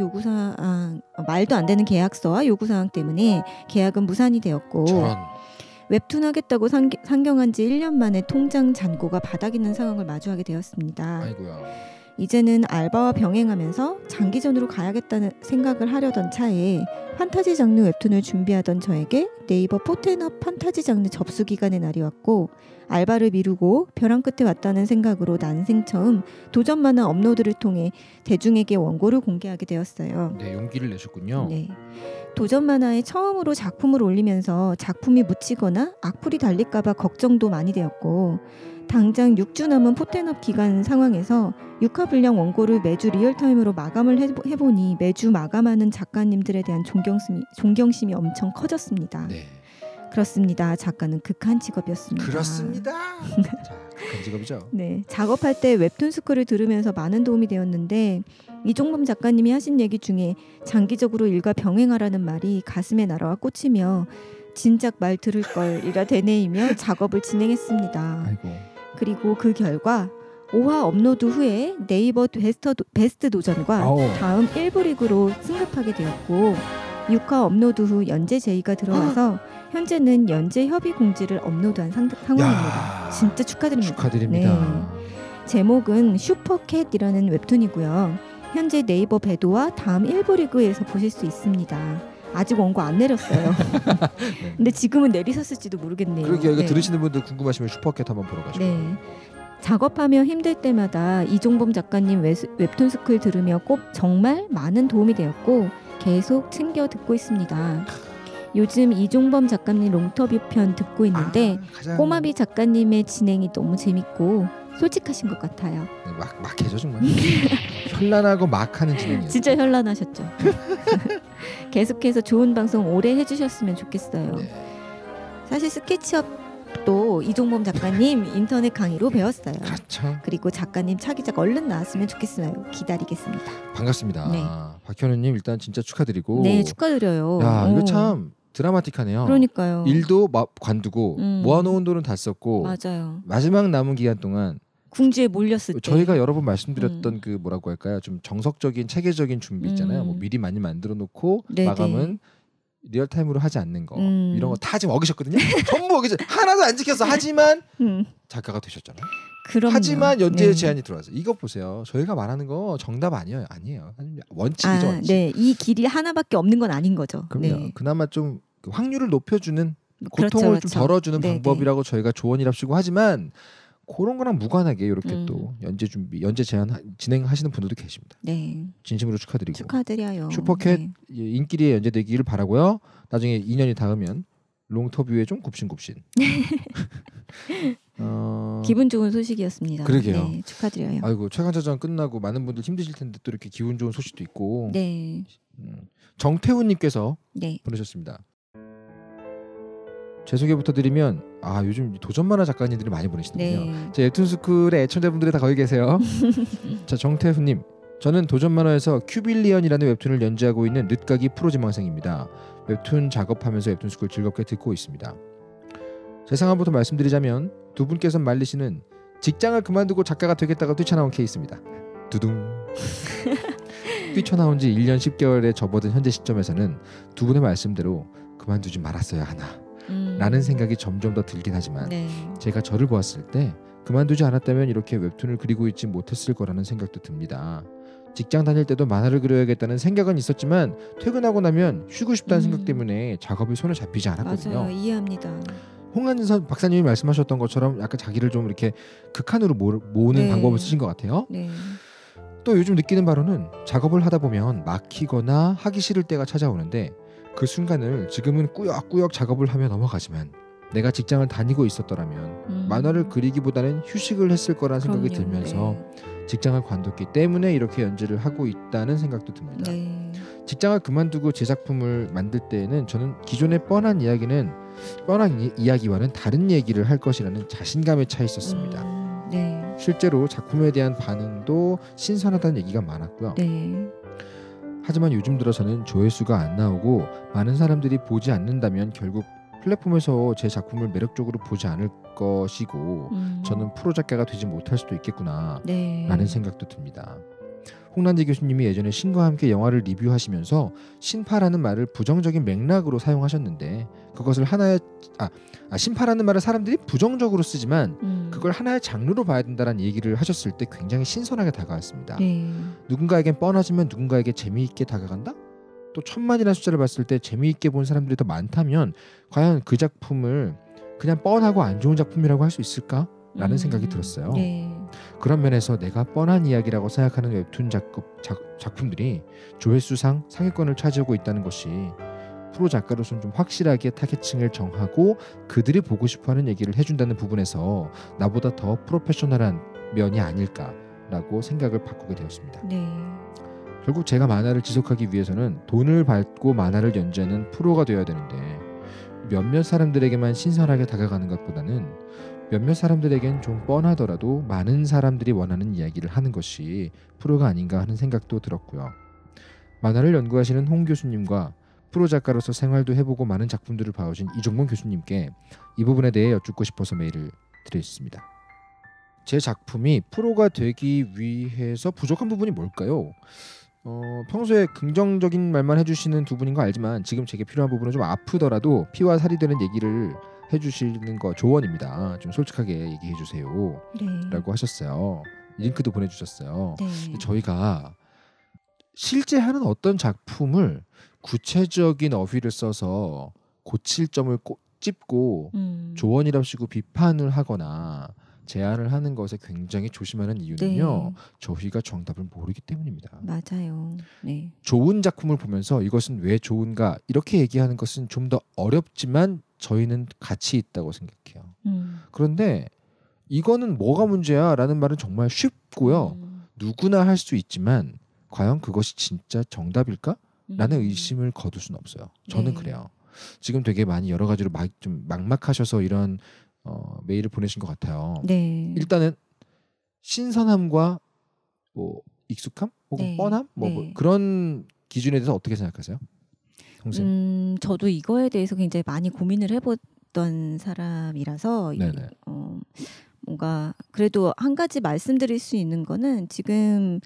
요구사항 어, 말도 안 되는 계약서와 요구사항 때문에 계약은 무산이 되었고 저런. 웹툰 하겠다고 상경한 지 1년 만에 통장 잔고가 바닥 있는 상황을 마주하게 되었습니다. 아이고야. 이제는 알바와 병행하면서 장기전으로 가야겠다는 생각을 하려던 차에 판타지 장르 웹툰을 준비하던 저에게 네이버 포텐업 판타지 장르 접수 기간의 날이 왔고 알바를 미루고 벼랑 끝에 왔다는 생각으로 난생 처음 도전 만화 업로드를 통해 대중에게 원고를 공개하게 되었어요. 네, 용기를 내셨군요. 네. 도전 만화에 처음으로 작품을 올리면서 작품이 묻히거나 악플이 달릴까봐 걱정도 많이 되었고 당장 6주 남은 포텐업 기간 상황에서 6화 분량 원고를 매주 리얼타임으로 마감을 해보, 니 매주 마감하는 작가님들에 대한 존경심이, 존경심이 엄청 커졌습니다. 네. 그렇습니다. 작가는 극한 직업이었습니다. 그렇습니다. 자, 극한 직업이죠. 네, 작업할 때 웹툰 스쿨을 들으면서 많은 도움이 되었는데 이종범 작가님이 하신 얘기 중에 장기적으로 일과 병행하라는 말이 가슴에 날아와 꽂히며 진작 말 들을 걸이라 되뇌이며 작업을 진행했습니다. 아이고. 그리고 그 결과 5화 업로드 후에 네이버 베스트, 베스트 도전과 오. 다음 1부 리그로 승급하게 되었고 6화 업로드 후 연재 제의가 들어와서 현재는 연재 협의 공지를 업로드한 상, 상황입니다. 진짜 축하드립니다. 축하드립니다. 네. 제목은 슈퍼캣이라는 웹툰이고요. 현재 네이버 배도와 다음 1부 리그에서 보실 수 있습니다. 아직 원고 안 내렸어요. 네. 근데 지금은 내리셨을지도 모르겠네요. 그러게 이거 네. 들으시는 분들 궁금하시면 슈퍼캣 한번 보러 가시고. 네. 작업하며 힘들 때마다 이종범 작가님 웹툰 스쿨 들으며 꼭 정말 많은 도움이 되었고 계속 챙겨 듣고 있습니다. 요즘 이종범 작가님 롱터뷰 편 듣고 있는데 아, 가장... 꼬마비 작가님의 진행이 너무 재밌고 솔직하신 것 같아요. 네, 막 막해져 정말. 현란하고 막하는 진행이 진짜 현란하셨죠. 계속해서 좋은 방송 오래 해주셨으면 좋겠어요. 네. 사실 스케치업도 이종범 작가님 인터넷 강의로 배웠어요. 그렇죠. 그리고 작가님 차기작 얼른 나왔으면 좋겠어요. 기다리겠습니다. 반갑습니다. 네. 박현우님 일단 진짜 축하드리고. 네 축하드려요. 야 이거 어. 참 드라마틱하네요. 그러니까요. 일도 관두고 음. 모아놓은 돈은 다 썼고 맞아요. 마지막 남은 기간 동안 궁지에 몰렸을 때 저희가 여러 번 말씀드렸던 음. 그 뭐라고 할까요? 좀 정석적인 체계적인 준비 있잖아요. 뭐 음. 뭐 미리 많이 만들어 놓고 마감은 리얼타임으로 하지 않는 거 음. 이런 거 다 지금 어기셨거든요. 전부 어기셨 하나도 안지켜서 하지만 음. 작가가 되셨잖아요. 그럼요. 하지만 연재 네. 제한이 들어왔어요. 이거 보세요. 저희가 말하는 거 정답 아니에요. 아니에요. 원칙이죠. 아, 원칙. 네, 이 길이 하나밖에 없는 건 아닌 거죠. 그럼요. 네. 그나마 좀 그 확률을 높여주는 그렇죠, 고통을 그렇죠, 그렇죠. 좀 덜어주는 네, 네, 방법이라고 저희가 조언이랍시고 하지만 그런 거랑 무관하게 이렇게 음. 또 연재 준비, 연재 제안 진행하시는 분들도 계십니다. 네. 진심으로 축하드리고 축하드려요. 슈퍼캣 네. 인기리에 연재되기를 바라고요. 나중에 2년이 닿으면 롱터뷰에 좀 굽신굽신. 어... 기분 좋은 소식이었습니다. 그러게요. 네, 축하드려요. 아이고 최강자전 끝나고 많은 분들 힘드실 텐데 또 이렇게 기분 좋은 소식도 있고. 네. 음. 정태훈님께서 네. 보내셨습니다. 제 소개부터 드리면 아 요즘 도전 만화 작가님들이 많이 보내시더군요. 제 네. 웹툰스쿨의 애청자분들이 다 거기 계세요. 자 정태훈님 저는 도전 만화에서 큐빌리언이라는 웹툰을 연재하고 있는 늦가기 프로지망생입니다. 웹툰 작업하면서 웹툰스쿨 즐겁게 듣고 있습니다. 제 상황부터 말씀드리자면 두 분께서 말리시는 직장을 그만두고 작가가 되겠다고 뛰쳐나온 케이스입니다. 두둥. 뛰쳐나온 지 1년 10개월에 접어든 현재 시점에서는 두 분의 말씀대로 그만두지 말았어야 하나 음. 라는 생각이 점점 더 들긴 하지만 네. 제가 저를 보았을 때 그만두지 않았다면 이렇게 웹툰을 그리고 있지 못했을 거라는 생각도 듭니다. 직장 다닐 때도 만화를 그려야겠다는 생각은 있었지만 퇴근하고 나면 쉬고 싶다는 음. 생각 때문에 작업이 손을 잡히지 않았거든요. 맞아요. 이해합니다. 홍한선 박사님이 말씀하셨던 것처럼 약간 자기를 좀 이렇게 극한으로 모으는 네. 방법을 쓰신 것 같아요. 네. 또 요즘 느끼는 바로는 작업을 하다 보면 막히거나 하기 싫을 때가 찾아오는데 그 순간을 지금은 꾸역꾸역 작업을 하며 넘어가지만 내가 직장을 다니고 있었더라면 음. 만화를 그리기보다는 휴식을 했을 거라는 생각이 그럼요. 들면서 네. 직장을 관뒀기 때문에 이렇게 연재를 하고 있다는 생각도 듭니다. 네. 직장을 그만두고 제 작품을 만들 때에는 저는 기존의 뻔한 이야기는 뻔한 이, 이야기와는 다른 얘기를 할 것이라는 자신감에 차 있었습니다. 음. 네. 실제로 작품에 대한 반응도 신선하다는 얘기가 많았고요. 네. 하지만 요즘 들어서는 조회수가 안 나오고 많은 사람들이 보지 않는다면 결국 플랫폼에서 제 작품을 매력적으로 보지 않을 것이고 음. 저는 프로 작가가 되지 못할 수도 있겠구나 라는 네. 생각도 듭니다. 홍란지 교수님이 예전에 신과 함께 영화를 리뷰하시면서 신파라는 말을 부정적인 맥락으로 사용하셨는데 그것을 하나의 아, 아 신파라는 말을 사람들이 부정적으로 쓰지만 음. 그걸 하나의 장르로 봐야 된다라는 얘기를 하셨을 때 굉장히 신선하게 다가왔습니다. 네. 누군가에겐 뻔하지만 누군가에게 재미있게 다가간다? 또 천만이라는 숫자를 봤을 때 재미있게 본 사람들이 더 많다면 과연 그 작품을 그냥 뻔하고 안 좋은 작품이라고 할 수 있을까라는 음. 생각이 들었어요. 네. 그런 면에서 내가 뻔한 이야기라고 생각하는 웹툰 작급, 작, 작품들이 조회수상 상위권을 차지하고 있다는 것이 프로 작가로서는 좀 확실하게 타겟층을 정하고 그들이 보고 싶어하는 얘기를 해준다는 부분에서 나보다 더 프로페셔널한 면이 아닐까라고 생각을 바꾸게 되었습니다. 네. 결국 제가 만화를 지속하기 위해서는 돈을 받고 만화를 연재하는 프로가 되어야 되는데 몇몇 사람들에게만 신선하게 다가가는 것보다는 몇몇 사람들에겐 좀 뻔하더라도 많은 사람들이 원하는 이야기를 하는 것이 프로가 아닌가 하는 생각도 들었고요. 만화를 연구하시는 홍 교수님과 프로 작가로서 생활도 해보고 많은 작품들을 봐오신 이종문 교수님께 이 부분에 대해 여쭙고 싶어서 메일을 드렸습니다. 제 작품이 프로가 되기 위해서 부족한 부분이 뭘까요? 어, 평소에 긍정적인 말만 해주시는 두 분인 거 알지만 지금 제게 필요한 부분은 좀 아프더라도 피와 살이 되는 얘기를 해주시는 거 조언입니다. 좀 솔직하게 얘기해 주세요.라고 네. 하셨어요. 링크도 보내주셨어요. 네. 저희가 실제 하는 어떤 작품을 구체적인 어휘를 써서 고칠 점을 꼭 찝고 음. 조언이라시고 비판을 하거나 제안을 하는 것에 굉장히 조심하는 이유는요. 네. 저희가 정답을 모르기 때문입니다. 맞아요. 네. 좋은 작품을 보면서 이것은 왜 좋은가 이렇게 얘기하는 것은 좀 더 어렵지만 저희는 같이 있다고 생각해요. 음. 그런데 이거는 뭐가 문제야라는 말은 정말 쉽고요. 음. 누구나 할 수 있지만 과연 그것이 진짜 정답일까? 라는 음. 의심을 거둘 수는 없어요. 네. 저는 네. 그래요. 지금 되게 많이 여러 가지로 막 좀 막막하셔서 이런 어, 메일을 보내신 것 같아요. 네. 일단은 신선함과 뭐 익숙함 혹은 네. 뻔함 뭐, 뭐 네. 그런 기준에 대해서 어떻게 생각하세요? 평생? 음, 저도 이거에 대해서 굉장히 많이 고민을 해봤던 사람이라서 이, 어, 뭔가 그래도 한 가지 말씀드릴 수 있는 거는 지금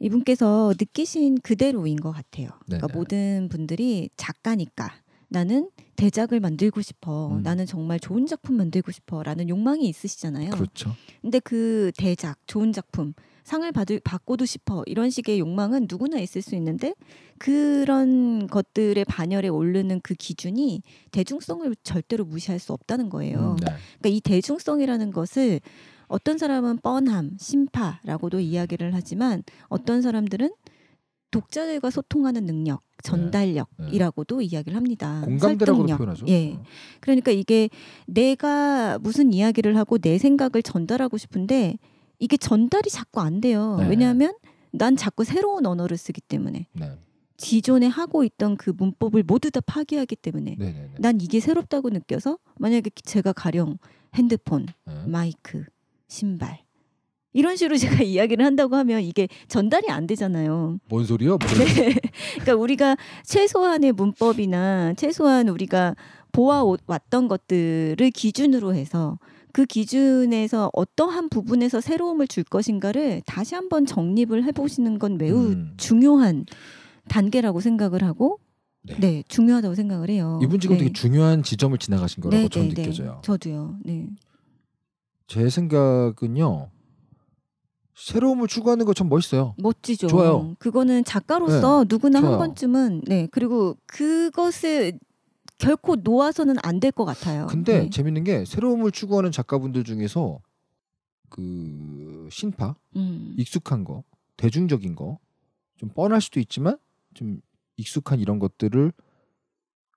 이분께서 느끼신 그대로인 것 같아요. 그러니까 모든 분들이 작가니까 나는 대작을 만들고 싶어. 음. 나는 정말 좋은 작품 만들고 싶어. 라는 욕망이 있으시잖아요. 그렇죠. 근데 그 대작, 좋은 작품, 상을 받을, 받고도 싶어 이런 식의 욕망은 누구나 있을 수 있는데 그런 것들의 반열에 오르는 그 기준이 대중성을 절대로 무시할 수 없다는 거예요. 음, 네. 그러니까 이 대중성이라는 것을 어떤 사람은 뻔함, 심파라고도 이야기를 하지만 어떤 사람들은 독자들과 소통하는 능력, 네. 전달력이라고도 네. 이야기를 합니다. 공감대라고 표현하죠. 예. 음. 그러니까 이게 내가 무슨 이야기를 하고 내 생각을 전달하고 싶은데 이게 전달이 자꾸 안 돼요. 네. 왜냐하면 난 자꾸 새로운 언어를 쓰기 때문에 네. 기존에 하고 있던 그 문법을 모두 다파괴하기 때문에 네, 네, 네, 난 이게 새롭다고 느껴서 만약에 제가 가령 핸드폰, 네. 마이크, 신발 이런 식으로 제가 이야기를 한다고 하면 이게 전달이 안 되잖아요. 뭔 소리요? 뭔 네. 그러니까 우리가 최소한의 문법이나 최소한 우리가 보아왔던 것들을 기준으로 해서 그 기준에서 어떠한 부분에서 새로움을 줄 것인가를 다시 한번 정립을 해보시는 건 매우 음. 중요한 단계라고 생각을 하고 네. 네. 중요하다고 생각을 해요. 이분 지금 네. 되게 중요한 지점을 지나가신 거라고 네, 전 네, 네. 느껴져요. 저도요. 네. 제 생각은요. 새로움을 추구하는 거 참 멋있어요. 멋지죠. 좋아요. 그거는 작가로서 네, 누구나 좋아요. 한 번쯤은 네 그리고 그것을 결코 놓아서는 안 될 것 같아요. 근데 네. 재밌는 게 새로움을 추구하는 작가분들 중에서 그 신파 음. 익숙한 거 대중적인 거 좀 뻔할 수도 있지만 좀 익숙한 이런 것들을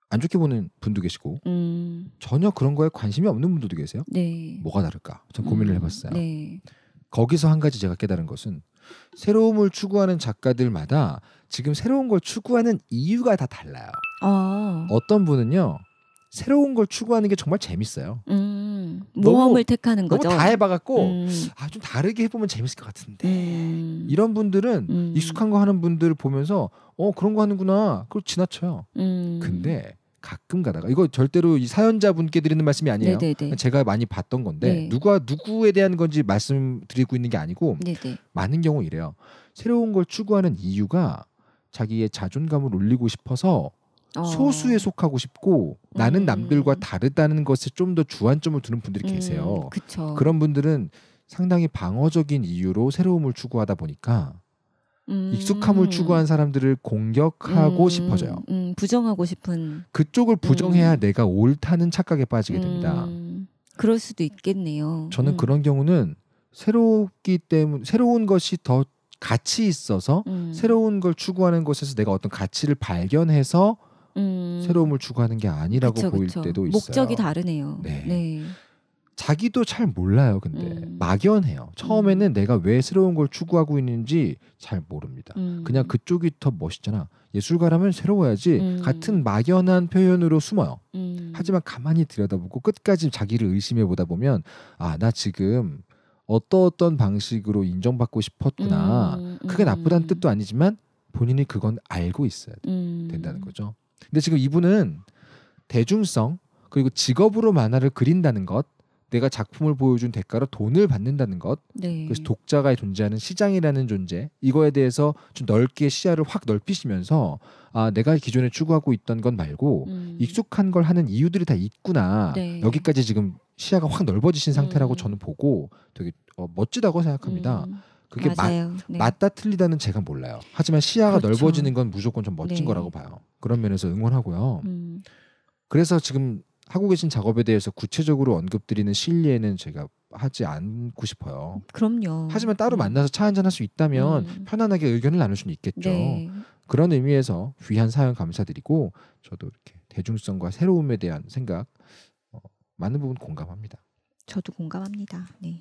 안 좋게 보는 분도 계시고 음. 전혀 그런 거에 관심이 없는 분들도 계세요. 네. 뭐가 다를까? 전 음. 고민을 해봤어요. 네. 거기서 한 가지 제가 깨달은 것은 새로움을 추구하는 작가들마다 지금 새로운 걸 추구하는 이유가 다 달라요. 어. 어떤 분은요 새로운 걸 추구하는 게 정말 재밌어요. 음, 모험을 택하는 거죠. 너무 다 해봐갖고 음. 아좀 다르게 해보면 재밌을 것 같은데 음. 이런 분들은 음. 익숙한 거 하는 분들을 보면서 어 그런 거 하는구나 그걸 지나쳐요. 음. 근데 가끔 가다가 이거 절대로 이 사연자분께 드리는 말씀이 아니에요. 네네네. 제가 많이 봤던 건데 네. 누가 누구에 대한 건지 말씀드리고 있는 게 아니고 네네. 많은 경우 이래요. 새로운 걸 추구하는 이유가 자기의 자존감을 올리고 싶어서 어. 소수에 속하고 싶고 나는 음. 남들과 다르다는 것에 좀 더 주안점을 두는 분들이 계세요. 그 그런 분들은 상당히 방어적인 이유로 새로움을 추구하다 보니까 음. 익숙함을 추구한 사람들을 공격하고 음, 싶어져요. 부정하고 싶은 그쪽을 부정해야 내가 옳다는 착각에 빠지게 됩니다. 그럴 수도 있겠네요. 저는 그런 경우는 새롭기 때문에 새로운 것이 더 가치 있어서 음. 새로운 걸 추구하는 것에서 내가 어떤 가치를 발견해서 음. 새로움을 추구하는 게 아니라고 그쵸, 보일 그쵸. 때도 있어요. 목적이 다르네요. 네. 네. 자기도 잘 몰라요. 근데 음. 막연해요. 처음에는 음. 내가 왜 새로운 걸 추구하고 있는지 잘 모릅니다. 음. 그냥 그쪽이 더 멋있잖아. 예술가라면 새로워야지 음. 같은 막연한 표현으로 숨어요. 음. 하지만 가만히 들여다보고 끝까지 자기를 의심해 보다 보면 아 나 지금 어떠 어떤 방식으로 인정받고 싶었구나. 그게 나쁘다는 뜻도 아니지만 본인이 그건 알고 있어야 된다는 거죠. 근데 지금 이분은 대중성 그리고 직업으로 만화를 그린다는 것 내가 작품을 보여준 대가로 돈을 받는다는 것 네. 그래서 독자가 존재하는 시장이라는 존재 이거에 대해서 좀 넓게 시야를 확 넓히시면서 아 내가 기존에 추구하고 있던 건 말고 음. 익숙한 걸 하는 이유들이 다 있구나 네. 여기까지 지금 시야가 확 넓어지신 음. 상태라고 음. 저는 보고 되게 어, 멋지다고 생각합니다. 음. 그게 맞, 네. 맞다 틀리다는 제가 몰라요. 하지만 시야가 그렇죠. 넓어지는 건 무조건 좀 멋진 네. 거라고 봐요. 그런 면에서 응원하고요. 음. 그래서 지금 하고 계신 작업에 대해서 구체적으로 언급드리는 실례는 제가 하지 않고 싶어요. 그럼요. 하지만 따로 음. 만나서 차 한잔 할 수 있다면 음. 편안하게 의견을 나눌 수는 있겠죠. 네. 그런 의미에서 귀한 사연 감사드리고 저도 이렇게 대중성과 새로움에 대한 생각 어, 많은 부분 공감합니다. 저도 공감합니다. 네.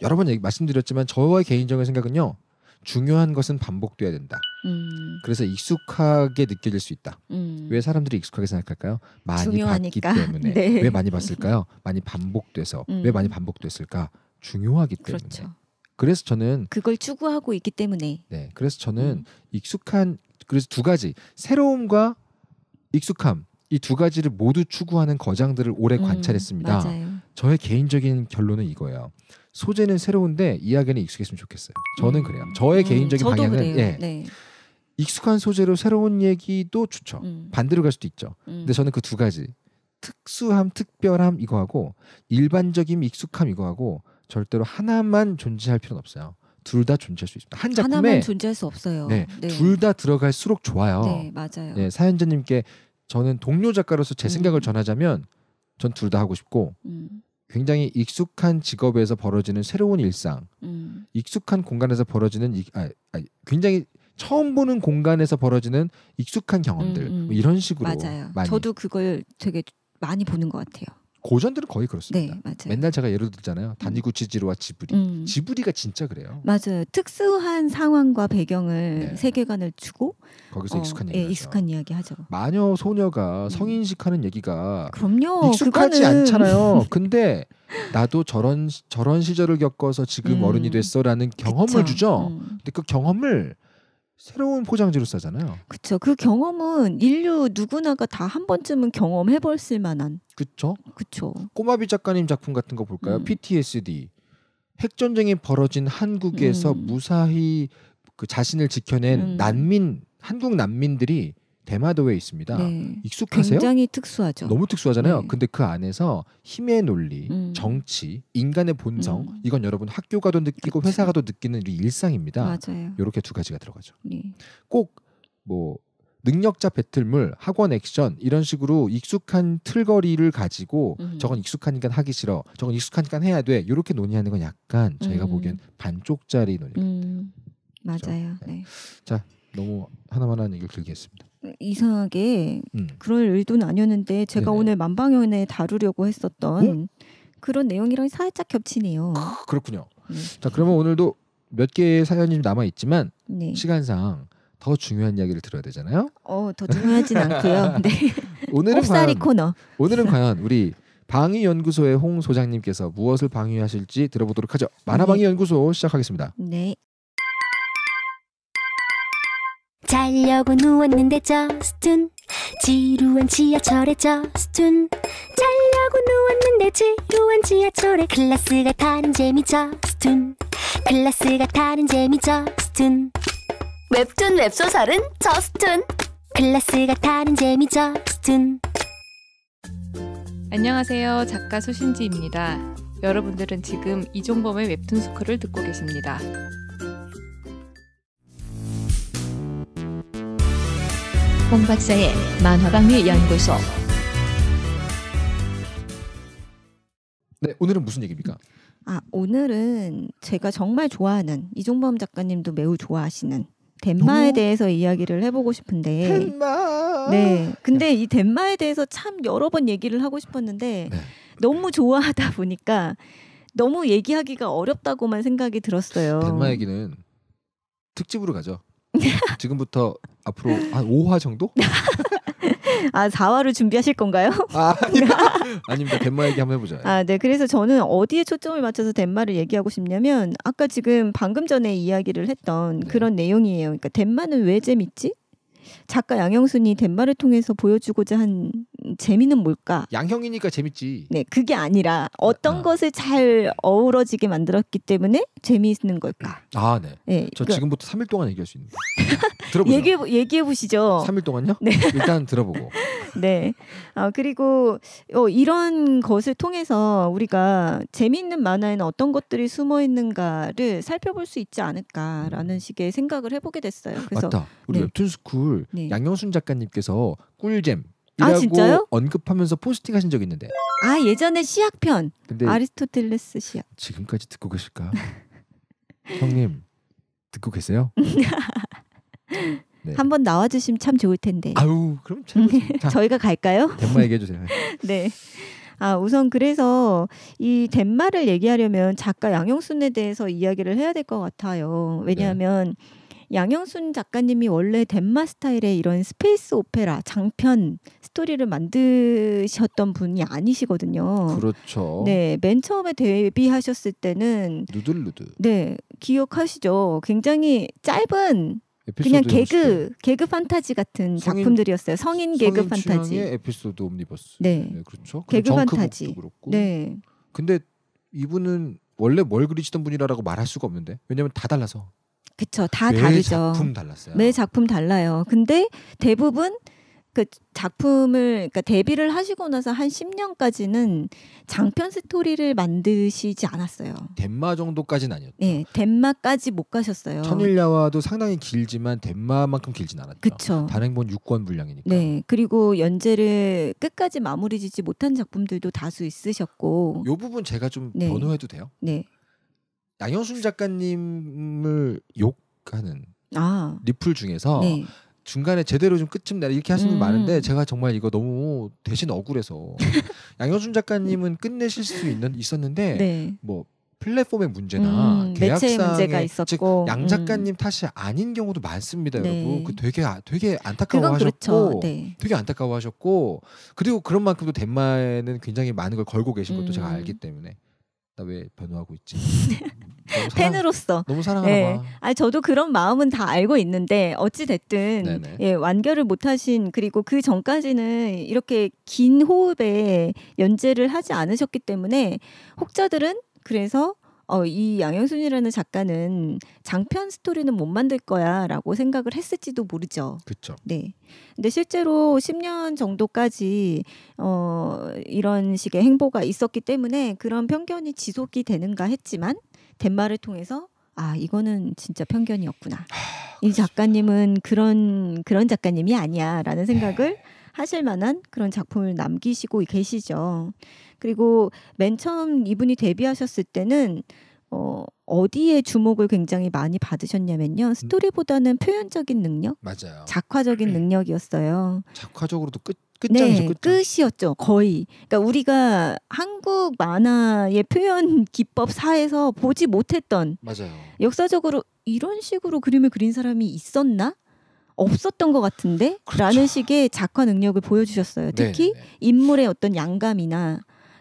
여러 번 얘기, 말씀드렸지만 저의 개인적인 생각은요. 중요한 것은 반복돼야 된다. 음. 그래서 익숙하게 느껴질 수 있다. 음. 왜 사람들이 익숙하게 생각할까요? 많이 중요하니까. 봤기 때문에. 네. 왜 많이 봤을까요? 많이 반복돼서. 음. 왜 많이 반복됐을까? 중요하기 때문에. 그렇죠. 그래서 저는 그걸 추구하고 있기 때문에. 네. 그래서 저는 음. 익숙한 그래서 두 가지 새로움과 익숙함 이 두 가지를 모두 추구하는 거장들을 오래 음, 관찰했습니다. 맞아요. 저의 개인적인 결론은 이거예요. 소재는 새로운데 이야기는 익숙했으면 좋겠어요. 저는 음. 그래요. 저의 음, 개인적인 방향은 그래요. 예. 네. 익숙한 소재로 새로운 얘기도 좋죠. 음. 반대로 갈 수도 있죠. 음. 근데 저는 그 두 가지 특수함, 특별함 이거하고 일반적인 익숙함 이거하고 절대로 하나만 존재할 필요는 없어요. 둘 다 존재할 수 있습니다. 한 작품에 하나만 존재할 수 없어요. 네, 네. 둘다 들어갈수록 좋아요. 네, 맞아요. 네, 사연자님께 저는 동료 작가로서 제 음. 생각을 전하자면 전 둘 다 하고 싶고 음. 굉장히 익숙한 직업에서 벌어지는 새로운 일상, 음. 익숙한 공간에서 벌어지는 아, 아, 굉장히 처음 보는 공간에서 벌어지는 익숙한 경험들 음, 음. 뭐 이런 식으로 맞아요. 많이. 저도 그걸 되게 많이 보는 것 같아요. 고전들은 거의 그렇습니다. 네, 맞아요. 맨날 제가 예를 들잖아요. 단니구치지로와 음. 지브리. 음. 지브리가 진짜 그래요. 맞아요. 특수한 상황과 배경을 네. 세계관을 주고 거기서 어, 익숙한 이야기. 예, 익숙한 이야기 하죠. 마녀 소녀가 음. 성인식하는 얘기가 그럼요. 익숙하지 그거는... 않잖아요. 근데 나도 저런 저런 시절을 겪어서 지금 음. 어른이 됐어라는 경험을 그쵸. 주죠. 음. 근데 그 경험을 새로운 포장지로 싸잖아요. 그렇죠. 그 경험은 인류 누구나가 다 한 번쯤은 경험해 볼을 만한. 그렇죠. 그렇죠. 꼬마비 작가님 작품 같은 거 볼까요? 음. PTSD. 핵 전쟁이 벌어진 한국에서 음. 무사히 그 자신을 지켜낸 음. 난민 한국 난민들이 대마도에 있습니다. 네. 익숙하세요? 굉장히 특수하죠. 너무 특수하잖아요. 네. 근데 그 안에서 힘의 논리, 음. 정치, 인간의 본성 음. 이건 여러분 학교 가도 느끼고 그치. 그렇죠. 회사 가도 느끼는 우리 일상입니다. 맞아요. 이렇게 두 가지가 들어가죠. 네. 꼭뭐 능력자 배틀물, 학원 액션 이런 식으로 익숙한 틀거리를 가지고 음. 저건 익숙하니까 하기 싫어, 저건 익숙하니까 해야 돼 이렇게 논의하는 건 약간 저희가 음. 보기엔 반쪽짜리 논의 같아요. 음. 맞아요. 그렇죠? 네. 자 너무 하나만한 얘기를 길게 했습니다. 이상하게 음. 그럴 의도는 아니었는데 제가 네네. 오늘 만방연에 다루려고 했었던 어? 그런 내용이랑 살짝 겹치네요. 크, 그렇군요. 네. 자 그러면 오늘도 몇 개의 사연이 남아 있지만 네. 시간상 더 중요한 이야기를 들어야 되잖아요. 어, 더 중요하진 않고요. 네. 오늘은 과연, 코너. 오늘은 과연 우리 방위 연구소의 홍 소장님께서 무엇을 방위하실지 들어보도록 하죠. 만화 방위 연구소 시작하겠습니다. 네. 자려고 누웠는데 저스툰 지루한 지하철에 저스툰 자려고 누웠는데 지루한 지하철에 클래스가 타는 재미 저스툰 클래스가 타는 재미 저스툰 웹툰 웹소설은 저스툰 클래스가 타는 재미 저스툰 안녕하세요 작가 소신지입니다 여러분들은 지금 이종범의 웹툰 스쿨을 듣고 계십니다 홍 박사의 만화방미 연구소. 네, 오늘은 무슨 얘기입니까? 아, 오늘은 제가 정말 좋아하는 이종범 작가님도 매우 좋아하시는 덴마에 대해서 이야기를 해보고 싶은데. 덴마. 네. 근데 이 덴마에 대해서 참 여러 번 얘기를 하고 싶었는데 네. 너무 좋아하다 보니까 너무 얘기하기가 어렵다고만 생각이 들었어요. 덴마 얘기는 특집으로 가죠. 지금부터 앞으로 한 5화 정도? 아4화를 준비하실 건가요? 아, 아닙니다. 덴마 얘기 한번 해보자. 아, 네. 그래서 저는 어디에 초점을 맞춰서 덴마를 얘기하고 싶냐면 아까 지금 방금 전에 이야기를 했던 네. 그런 내용이에요. 그러니까 덴마는 왜 재밌지? 작가 양영순이 덴마를 통해서 보여주고자 한 재미는 뭘까? 양형이니까 재밌지. 네, 그게 아니라 어떤 아. 것을 잘 어우러지게 만들었기 때문에 재미있는 걸까? 아, 네. 네저 예, 그러니까... 지금부터 3일 동안 얘기할 수 있는. 들어보죠. 얘기해 얘기해 보시죠. 3일 동안요? 네. 일단 들어보고. 네. 어, 그리고 어, 이런 것을 통해서 우리가 재미있는 만화에는 어떤 것들이 숨어 있는가를 살펴볼 수 있지 않을까라는 식의 생각을 해보게 됐어요. 그래서 맞다. 우리 네. 웹툰 스쿨 네. 양영순 작가님께서 꿀잼 아, 진짜요? 언급하면서 포스팅하신 적 있는데. 아 예전에 시학편. 아리스토텔레스 시학. 지금까지 듣고 계실까? 형님 듣고 계세요? 네. 한번 나와주시면 참 좋을 텐데. 아우 그럼 저희가 갈까요? 덴마 얘기해 주세요. 네. 아 우선 그래서 이 덴마를 얘기하려면 작가 양영순에 대해서 이야기를 해야 될 것 같아요. 왜냐하면 네. 양영순 작가님이 원래 덴마 스타일의 이런 스페이스 오페라 장편 스토리를 만드셨던 분이 아니시거든요. 그렇죠. 네, 맨 처음에 데뷔하셨을 때는 누들누들. 네, 기억하시죠? 굉장히 짧은 그냥 개그 개그 판타지 같은 성인, 작품들이었어요. 성인, 개그 성인 판타지. 에피소드 옴니버스. 네. 네 그렇죠. 개그 판타지. 그렇고. 네. 근데 이분은 원래 뭘 그리시던 분이라고 말할 수가 없는데 왜냐면 다 달라서. 그쵸, 다매 다르죠. 작품 달랐어요. 매 작품 달라요. 근데 대부분 음. 그 작품을 그러니까 데뷔를 하시고 나서 한 10년까지는 장편 스토리를 만드시지 않았어요. 덴마 정도까지는 아니었죠. 네, 덴마까지 못 가셨어요. 천일야와도 상당히 길지만 덴마만큼 길진 않았죠. 그쵸. 단행본 6권 분량이니까. 네, 그리고 연재를 끝까지 마무리지지 못한 작품들도 다수 있으셨고. 요 부분 제가 좀 네. 변호해도 돼요? 네. 양현순 작가님을 욕하는 아. 리플 중에서. 네. 중간에 제대로 좀 끝좀 내라 이렇게 하시는 분 음. 많은데 제가 정말 이거 너무 대신 억울해서 양효준 작가님은 끝내실 수 있는 있었는데 네. 뭐 플랫폼의 문제나 음, 계약상의 즉양 작가님 음. 탓이 아닌 경우도 많습니다, 네. 여러분. 그 되게 아, 되게 안타까워하셨고, 그렇죠. 네. 되게 안타까워하셨고, 그리고 그런 만큼도 덴마에는 굉장히 많은 걸 걸고 계신 것도 제가 음. 알기 때문에 나왜 변호하고 있지? 네. 팬으로서 너무 사랑하나 네. 봐. 아 저도 그런 마음은 다 알고 있는데 어찌 됐든 네, 네. 예, 완결을 못 하신 그리고 그 전까지는 이렇게 긴 호흡에 연재를 하지 않으셨기 때문에 혹자들은 그래서 어, 이 양현순이라는 작가는 장편 스토리는 못 만들 거야라고 생각을 했을지도 모르죠. 그렇죠. 네. 근데 실제로 10년 정도까지 어, 이런 식의 행보가 있었기 때문에 그런 편견이 지속이 되는가 했지만 덴마를 통해서 아 이거는 진짜 편견이었구나. 이 작가님은 그런 그런 작가님이 아니야라는 네. 생각을 하실 만한 그런 작품을 남기시고 계시죠. 그리고 맨 처음 이분이 데뷔하셨을 때는 어, 어디에 주목을 굉장히 많이 받으셨냐면요. 음. 스토리보다는 표현적인 능력, 맞아요. 작화적인 네. 능력이었어요. 작화적으로도 끝 끝장이죠. 네, 끝장. 끝이었죠. 거의. 그러니까 우리가 한국 만화의 표현 기법 사에서 보지 못했던 맞아요. 역사적으로 이런 식으로 그림을 그린 사람이 있었나? 없었던 것 같은데 그렇죠. 라는 식의 작화 능력을 보여주셨어요. 네, 특히 네, 네. 인물의 어떤 양감이나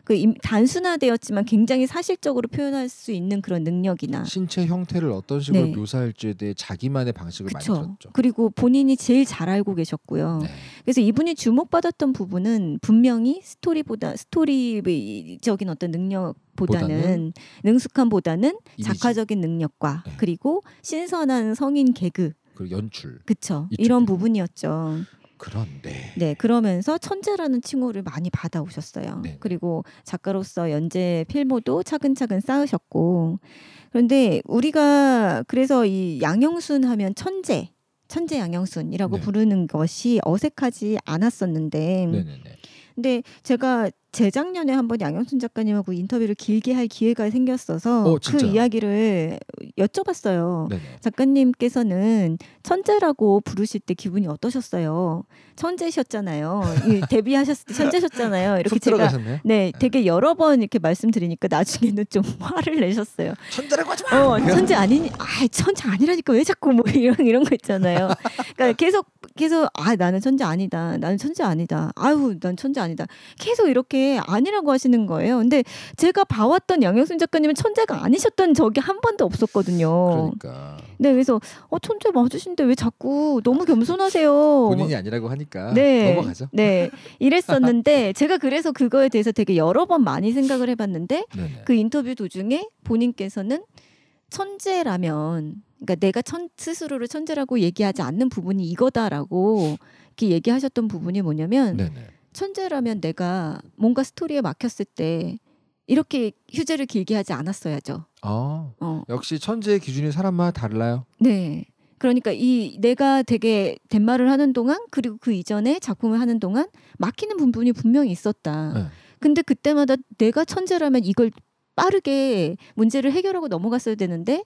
그 단순화되었지만 굉장히 사실적으로 표현할 수 있는 그런 능력이나 신체 형태를 어떤 식으로 네. 묘사할지에 대해 자기만의 방식을 그쵸. 만들었죠. 그리고 본인이 제일 잘 알고 계셨고요. 네. 그래서 이분이 주목받았던 부분은 분명히 스토리보다 스토리적인 어떤 능력 보다는 능숙함보다는 이미지. 작화적인 능력과 네. 그리고 신선한 성인 개그 연출 그쵸 이 이런 부분이었죠. 그런데 네 그러면서 천재라는 칭호를 많이 받아오셨어요. 네네. 그리고 작가로서 연재 필모도 차근차근 쌓으셨고 그런데 우리가 그래서 이 양영순 하면 천재 천재 양영순이라고 네. 부르는 것이 어색하지 않았었는데 네네네. 근데 제가 재작년에 한 번 양영순 작가님하고 인터뷰를 길게 할 기회가 생겼어서 오, 어, 그 이야기를 여쭤봤어요. 네네. 작가님께서는 천재라고 부르실 때 기분이 어떠셨어요? 천재셨잖아요. 데뷔하셨을 때 천재셨잖아요. 이렇게 제가 네, 네 되게 여러 번 이렇게 말씀드리니까 나중에는 좀 화를 내셨어요. 천재라고 하지 마. 어, 천재 아니, 아, 천재 아니라니까 왜 자꾸 뭐 이런 이런 거 있잖아요. 그러니까 계속 계속 아 나는 천재 아니다. 나는 천재 아니다. 아유 난 천재 아니다. 계속 이렇게 게 네, 아니라고 하시는 거예요. 근데 제가 봐왔던 양영순 작가님은 천재가 아니셨던 적이 한 번도 없었거든요. 그러니까. 네, 그래서 어, 천재 맞으신데 왜 자꾸 너무 겸손하세요. 본인이 아니라고 하니까 네, 넘어가죠. 네, 이랬었는데 제가 그래서 그거에 대해서 되게 여러 번 많이 생각을 해봤는데 네네. 그 인터뷰 도중에 본인께서는 천재라면 그러니까 내가 천, 스스로를 천재라고 얘기하지 않는 부분이 이거다라고 이렇게 얘기하셨던 부분이 뭐냐면 네네. 천재라면 내가 뭔가 스토리에 막혔을 때 이렇게 휴재를 길게 하지 않았어야죠. 아, 어. 역시 천재의 기준이 사람마다 달라요. 네. 그러니까 이 내가 되게 덴마를 하는 동안 그리고 그 이전에 작품을 하는 동안 막히는 부분이 분명히 있었다. 네. 근데 그때마다 내가 천재라면 이걸 빠르게 문제를 해결하고 넘어갔어야 되는데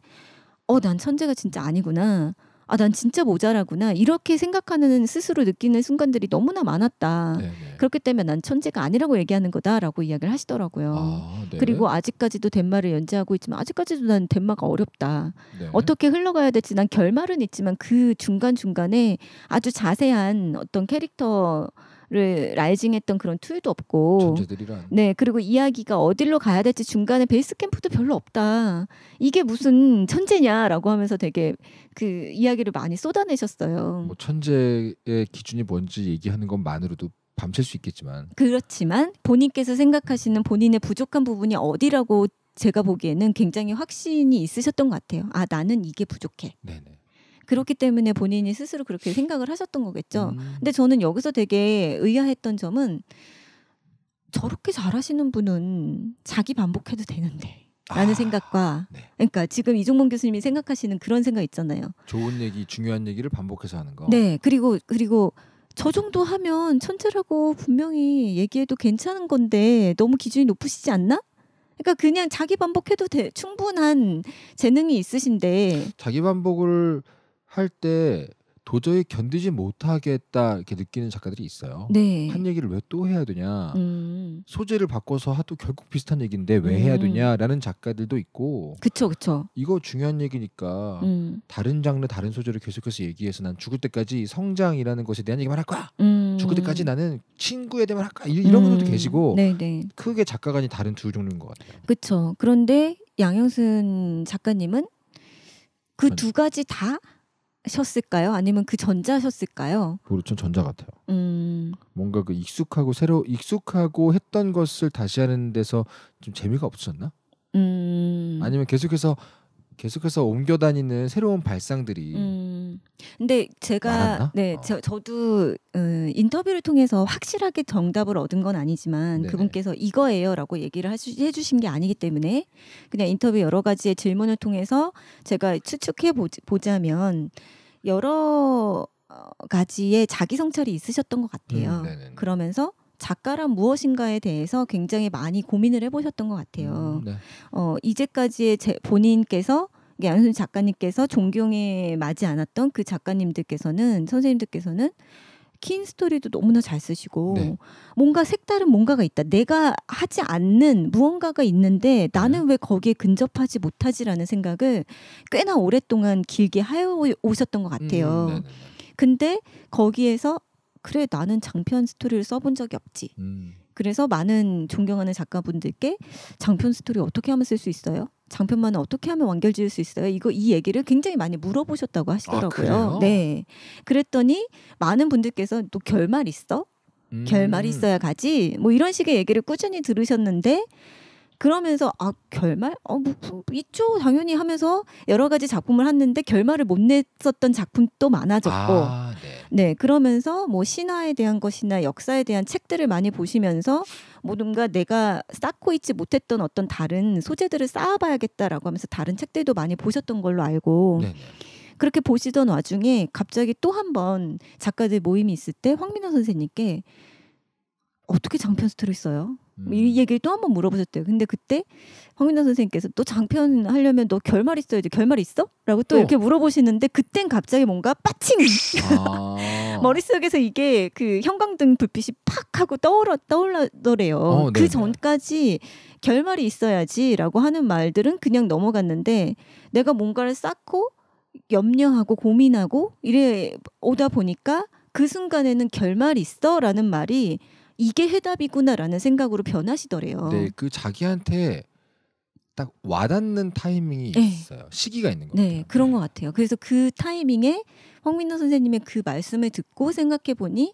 어 난 천재가 진짜 아니구나. 아, 난 진짜 모자라구나. 이렇게 생각하는 스스로 느끼는 순간들이 너무나 많았다. 네네. 네. 그렇기 때문에 난 천재가 아니라고 얘기하는 거다라고 이야기를 하시더라고요. 아, 네. 그리고 아직까지도 덴마를 연재하고 있지만 아직까지도 난 덴마가 어렵다. 네. 어떻게 흘러가야 될지 난 결말은 있지만 그 중간중간에 아주 자세한 어떤 캐릭터 를 라이징했던 그런 툴도 없고 존재들이란. 네 그리고 이야기가 어디로 가야 될지 중간에 베이스 캠프도 별로 없다 이게 무슨 천재냐라고 하면서 되게 그 이야기를 많이 쏟아내셨어요. 뭐 천재의 기준이 뭔지 얘기하는 것만으로도 밤샐 수 있겠지만 그렇지만 본인께서 생각하시는 본인의 부족한 부분이 어디라고 제가 보기에는 굉장히 확신이 있으셨던 것 같아요. 아 나는 이게 부족해. 네네. 그렇기 때문에 본인이 스스로 그렇게 생각을 하셨던 거겠죠. 음. 근데 저는 여기서 되게 의아했던 점은 저렇게 잘하시는 분은 자기 반복해도 되는데. 라는 아, 생각과 네. 그러니까 지금 이종범 교수님이 생각하시는 그런 생각 있잖아요. 좋은 얘기, 중요한 얘기를 반복해서 하는 거. 네, 그리고 그리고 저 정도 하면 천재라고 분명히 얘기해도 괜찮은 건데 너무 기준이 높으시지 않나? 그러니까 그냥 자기 반복해도 돼, 충분한 재능이 있으신데 자기 반복을 할때 도저히 견디지 못하겠다 이렇게 느끼는 작가들이 있어요. 네. 한 얘기를 왜 또 해야 되냐. 음. 소재를 바꿔서 하도 결국 비슷한 얘기인데 왜 해야 음. 되냐라는 작가들도 있고. 그쵸 그쵸. 이거 중요한 얘기니까 음. 다른 장르 다른 소재를 계속해서 얘기해서 난 죽을 때까지 성장이라는 것에 대한 얘기만 할 거야. 음. 죽을 때까지 나는 친구에 대한 할 거야. 이- 이런 분들도 음. 계시고 네네. 네. 크게 작가간이 다른 두 종류인 것 같아요. 그쵸. 그런데 양영순 작가님은 그두 네. 가지 다 셨을까요? 아니면 그 전자셨을까요? 그렇죠 전자 같아요. 음. 뭔가 그 익숙하고 새로 익숙하고 했던 것을 다시 하는 데서 좀 재미가 없었나? 음. 아니면 계속해서 계속해서 옮겨 다니는 새로운 발상들이. 음. 근데 제가 많았나? 네, 어. 저, 저도 음, 인터뷰를 통해서 확실하게 정답을 얻은 건 아니지만 네네. 그분께서 이거예요라고 얘기를 하시, 해주신 게 아니기 때문에 그냥 인터뷰 여러 가지의 질문을 통해서 제가 추측해 보자면 여러 어, 가지의 자기 성찰이 있으셨던 것 같아요. 음, 그러면서 작가란 무엇인가에 대해서 굉장히 많이 고민을 해보셨던 것 같아요. 음, 네. 어, 이제까지의 제, 본인께서 양순 예, 작가님께서 존경에 맞지 않았던 그 작가님들께서는 선생님들께서는 킨 스토리도 너무나 잘 쓰시고 네. 뭔가 색다른 뭔가가 있다. 내가 하지 않는 무언가가 있는데 나는 네. 왜 거기에 근접하지 못하지라는 생각을 꽤나 오랫동안 길게 하여 오셨던 것 같아요. 음, 네, 네, 근데 거기에서 그래 나는 장편 스토리를 써본 적이 없지. 음. 그래서 많은 존경하는 작가분들께 장편 스토리 어떻게 하면 쓸 수 있어요? 장편만은 어떻게 하면 완결 지을 수 있어요? 이거 이 얘기를 굉장히 많이 물어보셨다고 아, 하시더라고요. 아, 네. 그랬더니 많은 분들께서 또 결말 있어? 음. 결말 있어야 가지. 뭐 이런 식의 얘기를 꾸준히 들으셨는데 그러면서 아 결말 어 뭐, 뭐, 있죠 당연히 하면서 여러 가지 작품을 하는데 결말을 못 냈었던 작품도 많아졌고 아, 네. 네 그러면서 뭐 신화에 대한 것이나 역사에 대한 책들을 많이 보시면서 뭐 뭔가 내가 쌓고 있지 못했던 어떤 다른 소재들을 쌓아봐야겠다라고 하면서 다른 책들도 많이 보셨던 걸로 알고 네네. 네. 그렇게 보시던 와중에 갑자기 또 한번 작가들 모임이 있을 때 황민호 선생님께 어떻게 장편 스토리 써요? 뭐 음. 이 얘기를 또 한 번 물어보셨대요. 근데 그때 황민단 선생님께서 또 장편 하려면 너 결말 있어야지 결말 있어? 라고 또, 또. 어. 이렇게 물어보시는데 그땐 갑자기 뭔가 빠칭 아. 머릿속에서 이게 그 형광등 불빛이 팍 하고 떠올라 떠올라더래요. 어, 네, 그 네. 전까지 결말이 있어야지라고 하는 말들은 그냥 넘어갔는데 내가 뭔가를 쌓고 염려하고 고민하고 이래 오다 보니까 그 순간에는 결말이 있어라는 말이 이게 해답이구나라는 생각으로 변하시더래요. 네, 그 자기한테 딱 와닿는 타이밍이 네. 있어요. 시기가 있는 거예요. 네, 그런 네. 것 같아요. 그래서 그 타이밍에 황민호 선생님의 그 말씀을 듣고 생각해 보니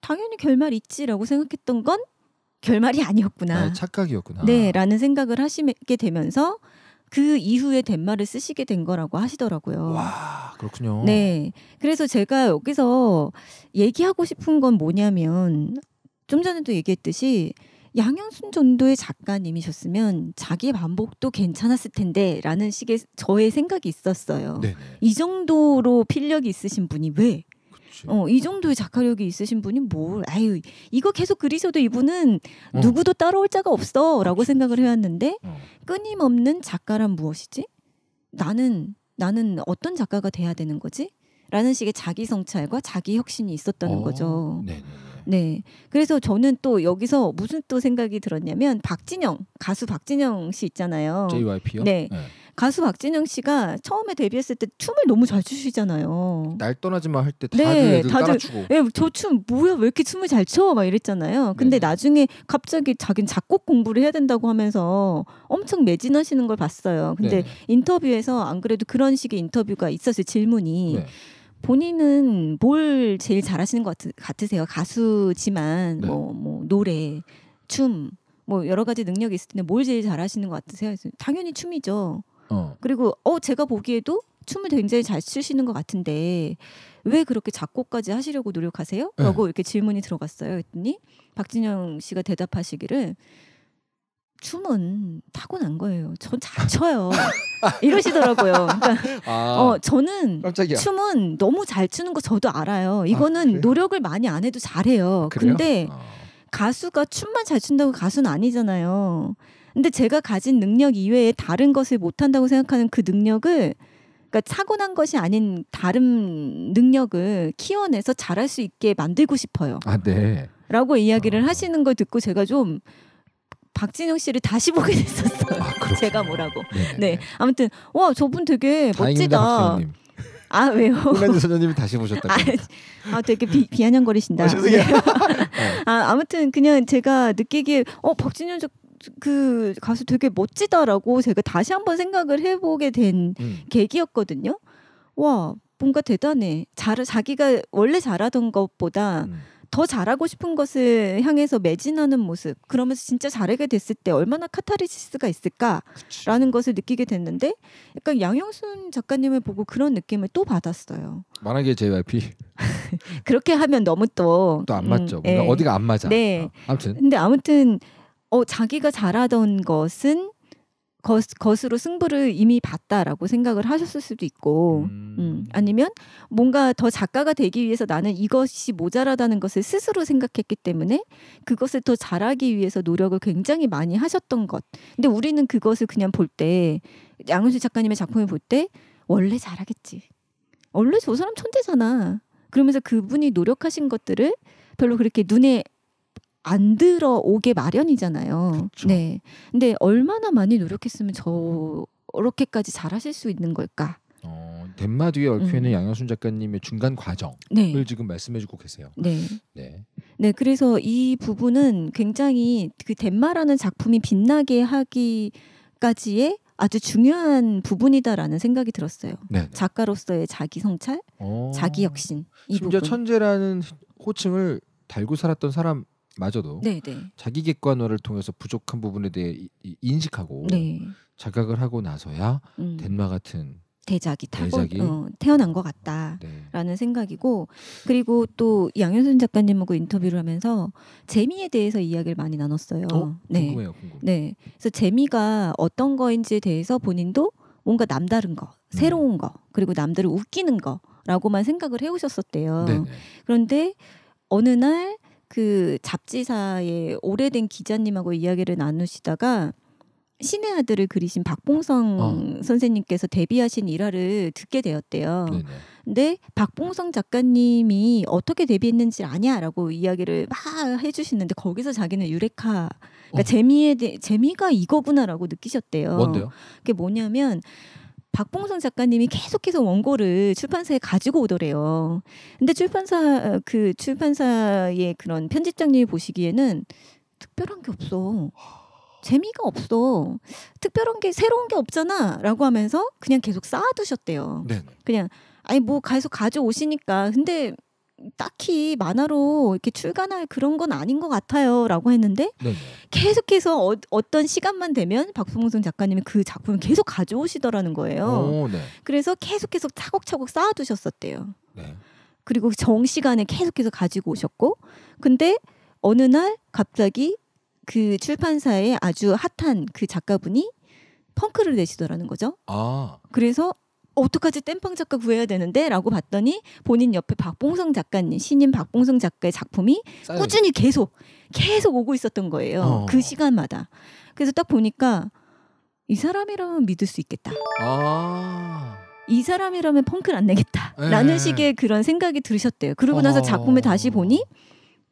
당연히 결말 있지라고 생각했던 건 결말이 아니었구나. 아, 착각이었구나. 네라는 생각을 하시게 되면서 그 이후에 덴말을 쓰시게 된 거라고 하시더라고요. 와 그렇군요. 네, 그래서 제가 여기서 얘기하고 싶은 건 뭐냐면 좀 전에도 얘기했듯이 양현순 전도의 작가님이셨으면 자기 반복도 괜찮았을 텐데라는 식의 저의 생각이 있었어요. 네네. 이 정도로 필력이 있으신 분이 왜? 어, 이 정도의 작가력이 있으신 분이 뭘? 아유, 이거 계속 그리셔도 이분은 어. 누구도 따라올 자가 없어라고 생각을 해왔는데 어. 끊임없는 작가란 무엇이지? 나는 나는 어떤 작가가 돼야 되는 거지? 라는 식의 자기 성찰과 자기 혁신이 있었다는 어. 거죠. 네네. 네. 그래서 저는 또 여기서 무슨 또 생각이 들었냐면 박진영 가수 박진영 씨 있잖아요. JYP요? 네. 네. 가수 박진영 씨가 처음에 데뷔했을 때 춤을 너무 잘 추시잖아요. 날 떠나지 마 할때 네, 다들 네, 애들 다들, 따라추고. 네, 예, 저춤 뭐야 왜 이렇게 춤을 잘 춰? 막 이랬잖아요. 근데 네 나중에 갑자기 자기는 작곡 공부를 해야 된다고 하면서 엄청 매진하시는 걸 봤어요. 근데 네 인터뷰에서 안 그래도 그런 식의 인터뷰가 있었어요. 질문이. 네 본인은 뭘 제일 잘하시는 것 같, 으세요 가수지만 네. 뭐, 뭐 노래, 춤, 뭐 여러 가지 능력이 있을 텐데 뭘 제일 잘하시는 것 같으세요? 당연히 춤이죠. 어. 그리고 어 제가 보기에도 춤을 굉장히 잘 추시는 것 같은데 왜 그렇게 작곡까지 하시려고 노력하세요? 네. 라고 네. 이렇게 질문이 들어갔어요. 했더니 박진영 씨가 대답하시기를 춤은 타고난 거예요. 전 잘 춰요. 이러시더라고요. 그러니까 아, 어, 저는 깜짝이야. 춤은 너무 잘 추는 거 저도 알아요. 아, 이거는 아, 노력을 많이 안 해도 잘해요. 근데 아. 가수가 춤만 잘 춘다고 가수는 아니잖아요. 근데 제가 가진 능력 이외에 다른 것을 못한다고 생각하는 그 능력을 그러니까 타고난 것이 아닌 다른 능력을 키워내서 잘할 수 있게 만들고 싶어요. 아, 네. 라고 이야기를 아. 하시는 걸 듣고 제가 좀 박진영 씨를 다시 보게 됐었어요. 아, 제가 뭐라고. 네네. 네. 아무튼 와 저분 되게 멋지다. 아 왜요? 홍란주 소녀님이 다시 보셨다고. 아, 아 되게 비, 비아냥거리신다. 아, 죄송해요. 네. 네. 아 아무튼 그냥 제가 느끼기에 어 박진영 씨그 가수 되게 멋지다라고 제가 다시 한번 생각을 해보게 된 음. 계기였거든요. 와, 뭔가 대단해. 잘, 자기가 원래 잘하던 것보다 음. 더 잘하고 싶은 것을 향해서 매진하는 모습 그러면서 진짜 잘하게 됐을 때 얼마나 카타르시스가 있을까라는 그치. 것을 느끼게 됐는데 약간 양영순 작가님을 보고 그런 느낌을 또 받았어요. 만약에 JYP 그렇게 하면 너무 또 또 안 맞죠. 음, 네. 어디가 안 맞아. 네. 어, 아무튼 근데 아무튼 어, 자기가 잘하던 것은 것, 것으로 승부를 이미 봤다라고 생각을 하셨을 수도 있고 음. 음. 아니면 뭔가 더 작가가 되기 위해서 나는 이것이 모자라다는 것을 스스로 생각했기 때문에 그것을 더 잘하기 위해서 노력을 굉장히 많이 하셨던 것 근데 우리는 그것을 그냥 볼 때 양은수 작가님의 작품을 볼 때 원래 잘하겠지 원래 저 사람 천재잖아 그러면서 그분이 노력하신 것들을 별로 그렇게 눈에 안 들어오게 마련이잖아요. 그렇 네. 근데 얼마나 많이 노력했으면 저렇게까지 잘하실 수 있는 걸까? 어, 덴마뒤에 얽혀 있는 음. 양현순 작가님의 중간 과정을 네. 지금 말씀해주고 계세요. 네. 네. 네. 그래서 이 부분은 굉장히 그 덴마라는 작품이 빛나게 하기까지의 아주 중요한 부분이다라는 생각이 들었어요. 네네. 네. 작가로서의 자기 성찰, 오. 어. 자기 혁신. 이 심지어 부분. 천재라는 호칭을 달고 살았던 사람 마저도 네네. 자기 객관화를 통해서 부족한 부분에 대해 인식하고 네. 자각을 하고 나서야 음. 덴마 같은 대작이 타고 어, 태어난 것 네. 같다라는 네. 생각이고 그리고 또 양현순 작가님하고 인터뷰를 하면서 재미에 대해서 이야기를 많이 나눴어요. 어? 네. 궁금해요, 궁금해. 네, 그래서 재미가 어떤 거인지에 대해서 본인도 뭔가 남다른 거, 음. 새로운 거, 그리고 남들을 웃기는 거라고만 생각을 해오셨었대요. 네네. 그런데 어느 날그 잡지사의 오래된 기자님하고 이야기를 나누시다가 신의 아들을 그리신 박봉성 어. 선생님께서 데뷔하신 일화를 듣게 되었대요. 네네. 근데 박봉성 작가님이 어떻게 데뷔했는지 아냐라고 이야기를 막 해주시는데 거기서 자기는 유레카 그러니까 어. 재미에 대, 재미가 이거구나라고 느끼셨대요. 뭔데요? 그게 뭐냐면 박봉선 작가님이 계속해서 원고를 출판사에 가지고 오더래요. 근데 출판사 어, 그 출판사의 그런 편집장님이 보시기에는 특별한 게 없어. 재미가 없어. 특별한 게 새로운 게 없잖아라고 하면서 그냥 계속 쌓아두셨대요. 네. 그냥 아니 뭐 계속 가져오시니까 근데 딱히 만화로 이렇게 출간할 그런 건 아닌 것 같아요라고 했는데 네네. 네. 계속해서 어, 떤 시간만 되면 박성봉 작가님이 그 작품을 계속 가져오시더라는 거예요. 오, 네. 그래서 계속해서 차곡차곡 쌓아두셨었대요. 네. 그리고 정 시간에 계속해서 가지고 오셨고 근데 어느 날 갑자기 그 출판사에 아주 핫한 그 작가분이 펑크를 내시더라는 거죠. 아. 그래서 어떡하지 땜빵 작가 구해야 되는데 라고 봤더니 본인 옆에 박봉성 작가님 신인 박봉성 작가의 작품이 쌓여있... 꾸준히 계속 계속 오고 있었던 거예요 어. 그 시간마다 그래서 딱 보니까 이 사람이라면 믿을 수 있겠다 아... 이 사람이라면 펑크를 안 내겠다라는 네. 식의 그런 생각이 들으셨대요 그러고 나서 작품을 다시 보니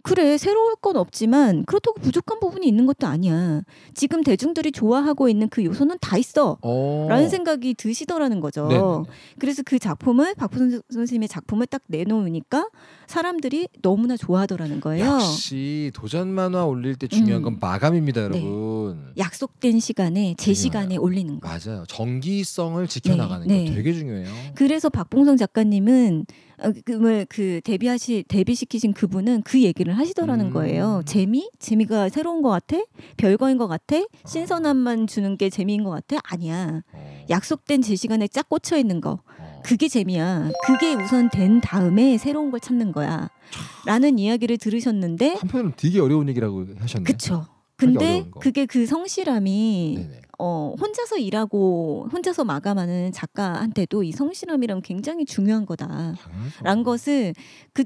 그래 새로울 건 없지만 그렇다고 부족한 부분이 있는 것도 아니야. 지금 대중들이 좋아하고 있는 그 요소는 다 있어라는 어. 생각이 드시더라는 거죠. 네네 네, 네. 그래서 그 작품을 박보선 선생님의 작품을 딱 내놓으니까 사람들이 너무나 좋아하더라는 거예요. 역시 도전 만화 올릴 때 중요한 음. 건 마감입니다, 네. 여러분. 네. 약속된 시간에 제 시간에 올리는 거. 맞아요. 정기성을 지켜나가는 네. 게 네. 되게 중요해요. 그래서 박봉성 작가님은 음그 어, 그 데뷔하시 데뷔시키신 그분은 그 얘기를 하시더라는 음. 거예요. 재미? 재미가 새로운 것 같아? 별거인 것 같아? 신선함만 주는 게 재미인 것 같아? 아니야. 어. 약속된 제 시간에 쫙 꽂혀 있는 거. 어. 그게 재미야. 그게 우선 된 다음에 새로운 걸 찾는 거야. 라는 이야기를 들으셨는데 한편으 되게 어려운 얘기라고 하셨네요. 그쵸. 근데 그게 그 성실함이 네네. 어, 혼자서 일하고 혼자서 마감하는 작가한테도 이 성실함이란 굉장히 중요한 거다라는 것을 그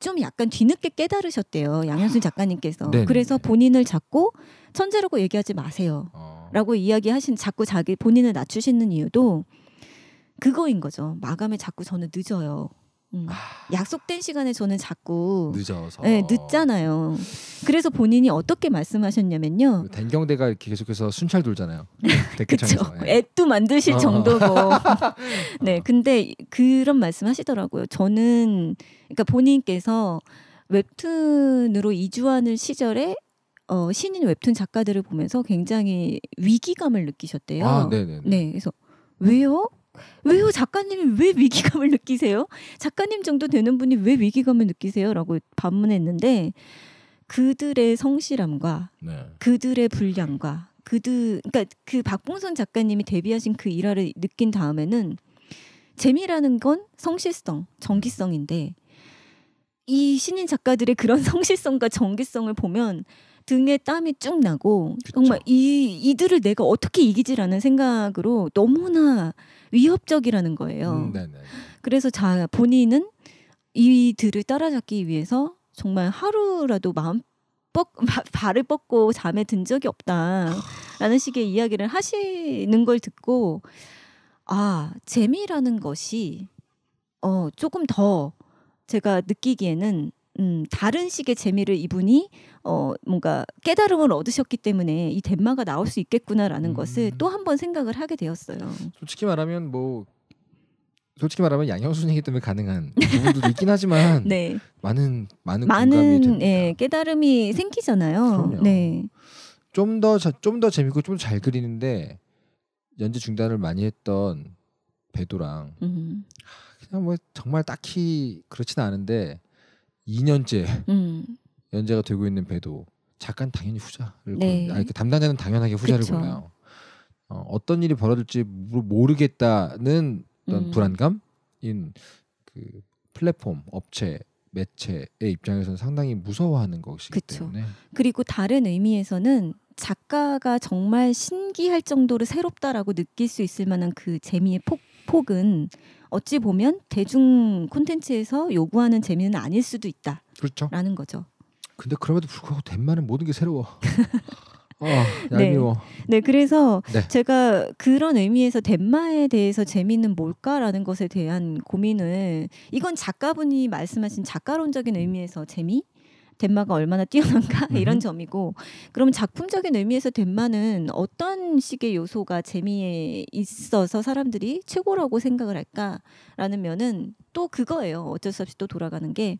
좀 약간 뒤늦게 깨달으셨대요 양현순 아, 작가님께서 네네. 그래서 본인을 자꾸 천재라고 얘기하지 마세요라고 어. 이야기하신 자꾸 자기 본인을 낮추시는 이유도 그거인 거죠 마감에 자꾸 저는 늦어요 음. 아. 약속된 시간에 저는 자꾸 늦어서 네, 늦잖아요. 그래서 본인이 어떻게 말씀하셨냐면요. 그 댕경대가 이렇게 계속해서 순찰 돌잖아요. 네, 그렇죠. 앱도 예. 만드실 어. 정도고. 네, 근데 그런 말씀하시더라고요. 저는 그러니까 본인께서 웹툰으로 이주하는 시절에 어, 신인 웹툰 작가들을 보면서 굉장히 위기감을 느끼셨대요. 아, 네네. 네, 그래서 왜요? 왜요 작가님이 왜 위기감을 느끼세요? 작가님 정도 되는 분이 왜 위기감을 느끼세요? 라고 반문했는데 그들의 성실함과 네. 그들의 불량과 그들 그러니까 그 박봉선 작가님이 데뷔하신 그 일화를 느낀 다음에는 재미라는 건 성실성, 정기성인데 이 신인 작가들의 그런 성실성과 정기성을 보면 등에 땀이 쭉 나고 그쵸. 정말 이 이들을 내가 어떻게 이기지라는 생각으로 너무나 위협적이라는 거예요. 음, 그래서 자 본인은 이들을 따라잡기 위해서 정말 하루라도 마음 뻗, 발을 뻗고 잠에 든 적이 없다라는 식의 이야기를 하시는 걸 듣고 아 재미라는 것이 어 조금 더 제가 느끼기에는 음, 다른 식의 재미를 이분이 어, 뭔가 깨달음을 얻으셨기 때문에 이 덴마가 나올 수 있겠구나라는 음. 것을 또 한 번 생각을 하게 되었어요. 솔직히 말하면 뭐 솔직히 말하면 양형순이기 때문에 가능한 부분도 있긴 하지만 네. 많은 많은 많은 예, 깨달음이 생기잖아요. 네. 좀 더 좀 더 재밌고 좀 잘 그리는데 연재 중단을 많이 했던 배도랑 음. 그냥 뭐 정말 딱히 그렇진 않은데 2년째 음. 연재가 되고 있는 배도 작가는 당연히 후자를 네. 골라. 아, 담당자는 당연하게 후자를 그쵸. 골라요. 어, 어떤 일이 벌어질지 모르겠다는 어떤 음. 불안감인 그 플랫폼 업체 매체의 입장에서는 상당히 무서워하는 것이기 그쵸. 때문에 그리고 다른 의미에서는 작가가 정말 신기할 정도로 새롭다라고 느낄 수 있을 만한 그 재미의 폭 폭은 어찌 보면 대중 콘텐츠에서 요구하는 재미는 아닐 수도 있다. 그렇죠. 라는 거죠. 근데 그럼에도 불구하고 덴마는 모든 게 새로워. 어, 얄미워. 네. 네, 그래서 네. 제가 그런 의미에서 덴마에 대해서 재미는 뭘까라는 것에 대한 고민을 이건 작가분이 말씀하신 작가론적인 의미에서 재미 덴마가 얼마나 뛰어난가 이런 음. 점이고 그럼 작품적인 의미에서 덴마는 어떤 식의 요소가 재미에 있어서 사람들이 최고라고 생각을 할까라는 면은 또 그거예요. 어쩔 수 없이 또 돌아가는 게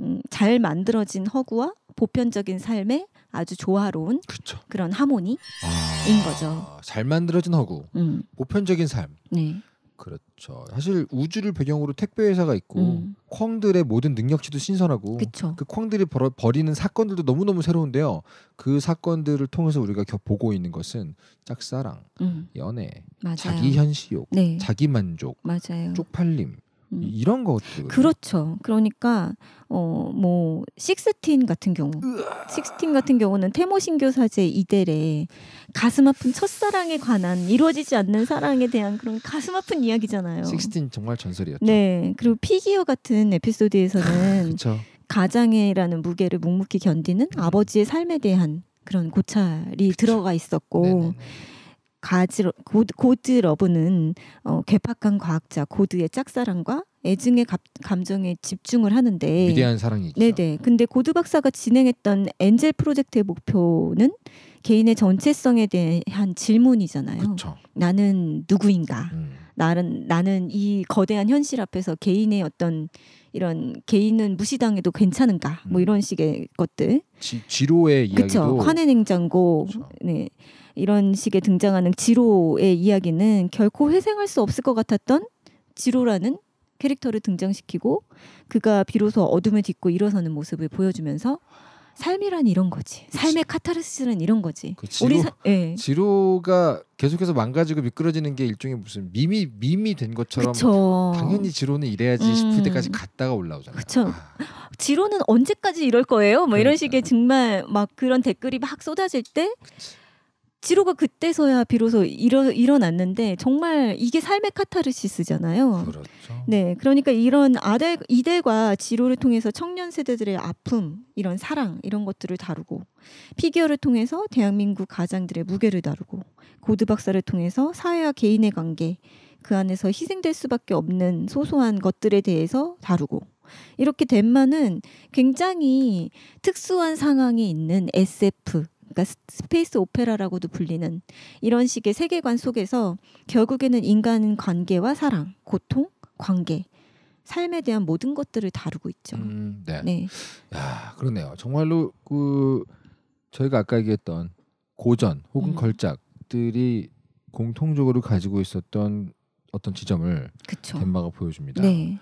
음, 잘 만들어진 허구와 보편적인 삶에 아주 조화로운 그쵸. 그런 하모니인 아~ 거죠. 잘 만들어진 허구, 음. 보편적인 삶. 네. 그렇죠. 사실 우주를 배경으로 택배 회사가 있고 음. 콩들의 모든 능력치도 신선하고 그쵸. 그 콩들이 벌어, 벌이는 사건들도 너무너무 새로운데요. 그 사건들을 통해서 우리가 겨, 보고 있는 것은 짝사랑, 음. 연애, 맞아요. 자기 현실욕, 네. 자기 만족, 맞아요. 쪽팔림, 음. 이런 것들 그렇죠. 그러니까 어뭐 식스틴 같은 경우, 식스틴 같은 경우는 태모신교 사제 이델의 가슴 아픈 첫사랑에 관한 이루어지지 않는 사랑에 대한 그런 가슴 아픈 이야기잖아요. 식스틴 정말 전설이었죠. 네, 그리고 피규어 같은 에피소드에서는 가장애라는 무게를 묵묵히 견디는 아버지의 삶에 대한 그런 고찰이 들어가 있었고. 네네네. 가즈 고드, 고드 러브는 어, 괴팍한 과학자 고드의 짝사랑과 애증의 갑, 감정에 집중을 하는데 위대한 사랑이죠. 네네. 근데 고드 박사가 진행했던 엔젤 프로젝트의 목표는 개인의 전체성에 대한 질문이잖아요. 그쵸. 나는 누구인가? 음. 나는 나는 이 거대한 현실 앞에서 개인의 어떤 이런 개인은 무시당해도 괜찮은가? 뭐 음. 이런 식의 것들. 지, 로의 이야기도. 그렇죠. 화내 냉장고. 그쵸. 네. 이런 식의 등장하는 지로의 이야기는 결코 회생할 수 없을 것 같았던 지로라는 캐릭터를 등장시키고 그가 비로소 어둠을 딛고 일어서는 모습을 보여주면서 삶이란 이런 거지. 삶의 카타르시스는 이런 거지. 그 지로, 우리 사, 예. 지로가 계속해서 망가지고 미끄러지는 게 일종의 무슨 밈이 밈이 된 것처럼 그쵸. 당연히 지로는 이래야지 음. 싶을 때까지 갔다가 올라오잖아요. 그렇죠. 지로는 언제까지 이럴 거예요? 뭐 그러니까. 이런 식의 정말 막 그런 댓글이 막 쏟아질 때 그치. 지로가 그때서야 비로소 일어, 일어났는데 정말 이게 삶의 카타르시스잖아요. 그렇죠. 네, 그러니까 이런 아델 이대과 지로를 통해서 청년 세대들의 아픔, 이런 사랑 이런 것들을 다루고 피겨를 통해서 대한민국 가장들의 무게를 다루고 고드 박사를 통해서 사회와 개인의 관계 그 안에서 희생될 수밖에 없는 소소한 것들에 대해서 다루고 이렇게 덴마는 굉장히 특수한 상황이 있는 SF 그러니까 스페이스 오페라라고도 불리는 이런 식의 세계관 속에서 결국에는 인간 관계와 사랑, 고통, 관계 삶에 대한 모든 것들을 다루고 있죠. 음, 네. 네. 야, 그러네요. 정말로 그 저희가 아까 얘기했던 고전 혹은 음. 걸작들이 공통적으로 가지고 있었던 어떤 지점을 덴마가 보여줍니다. 네.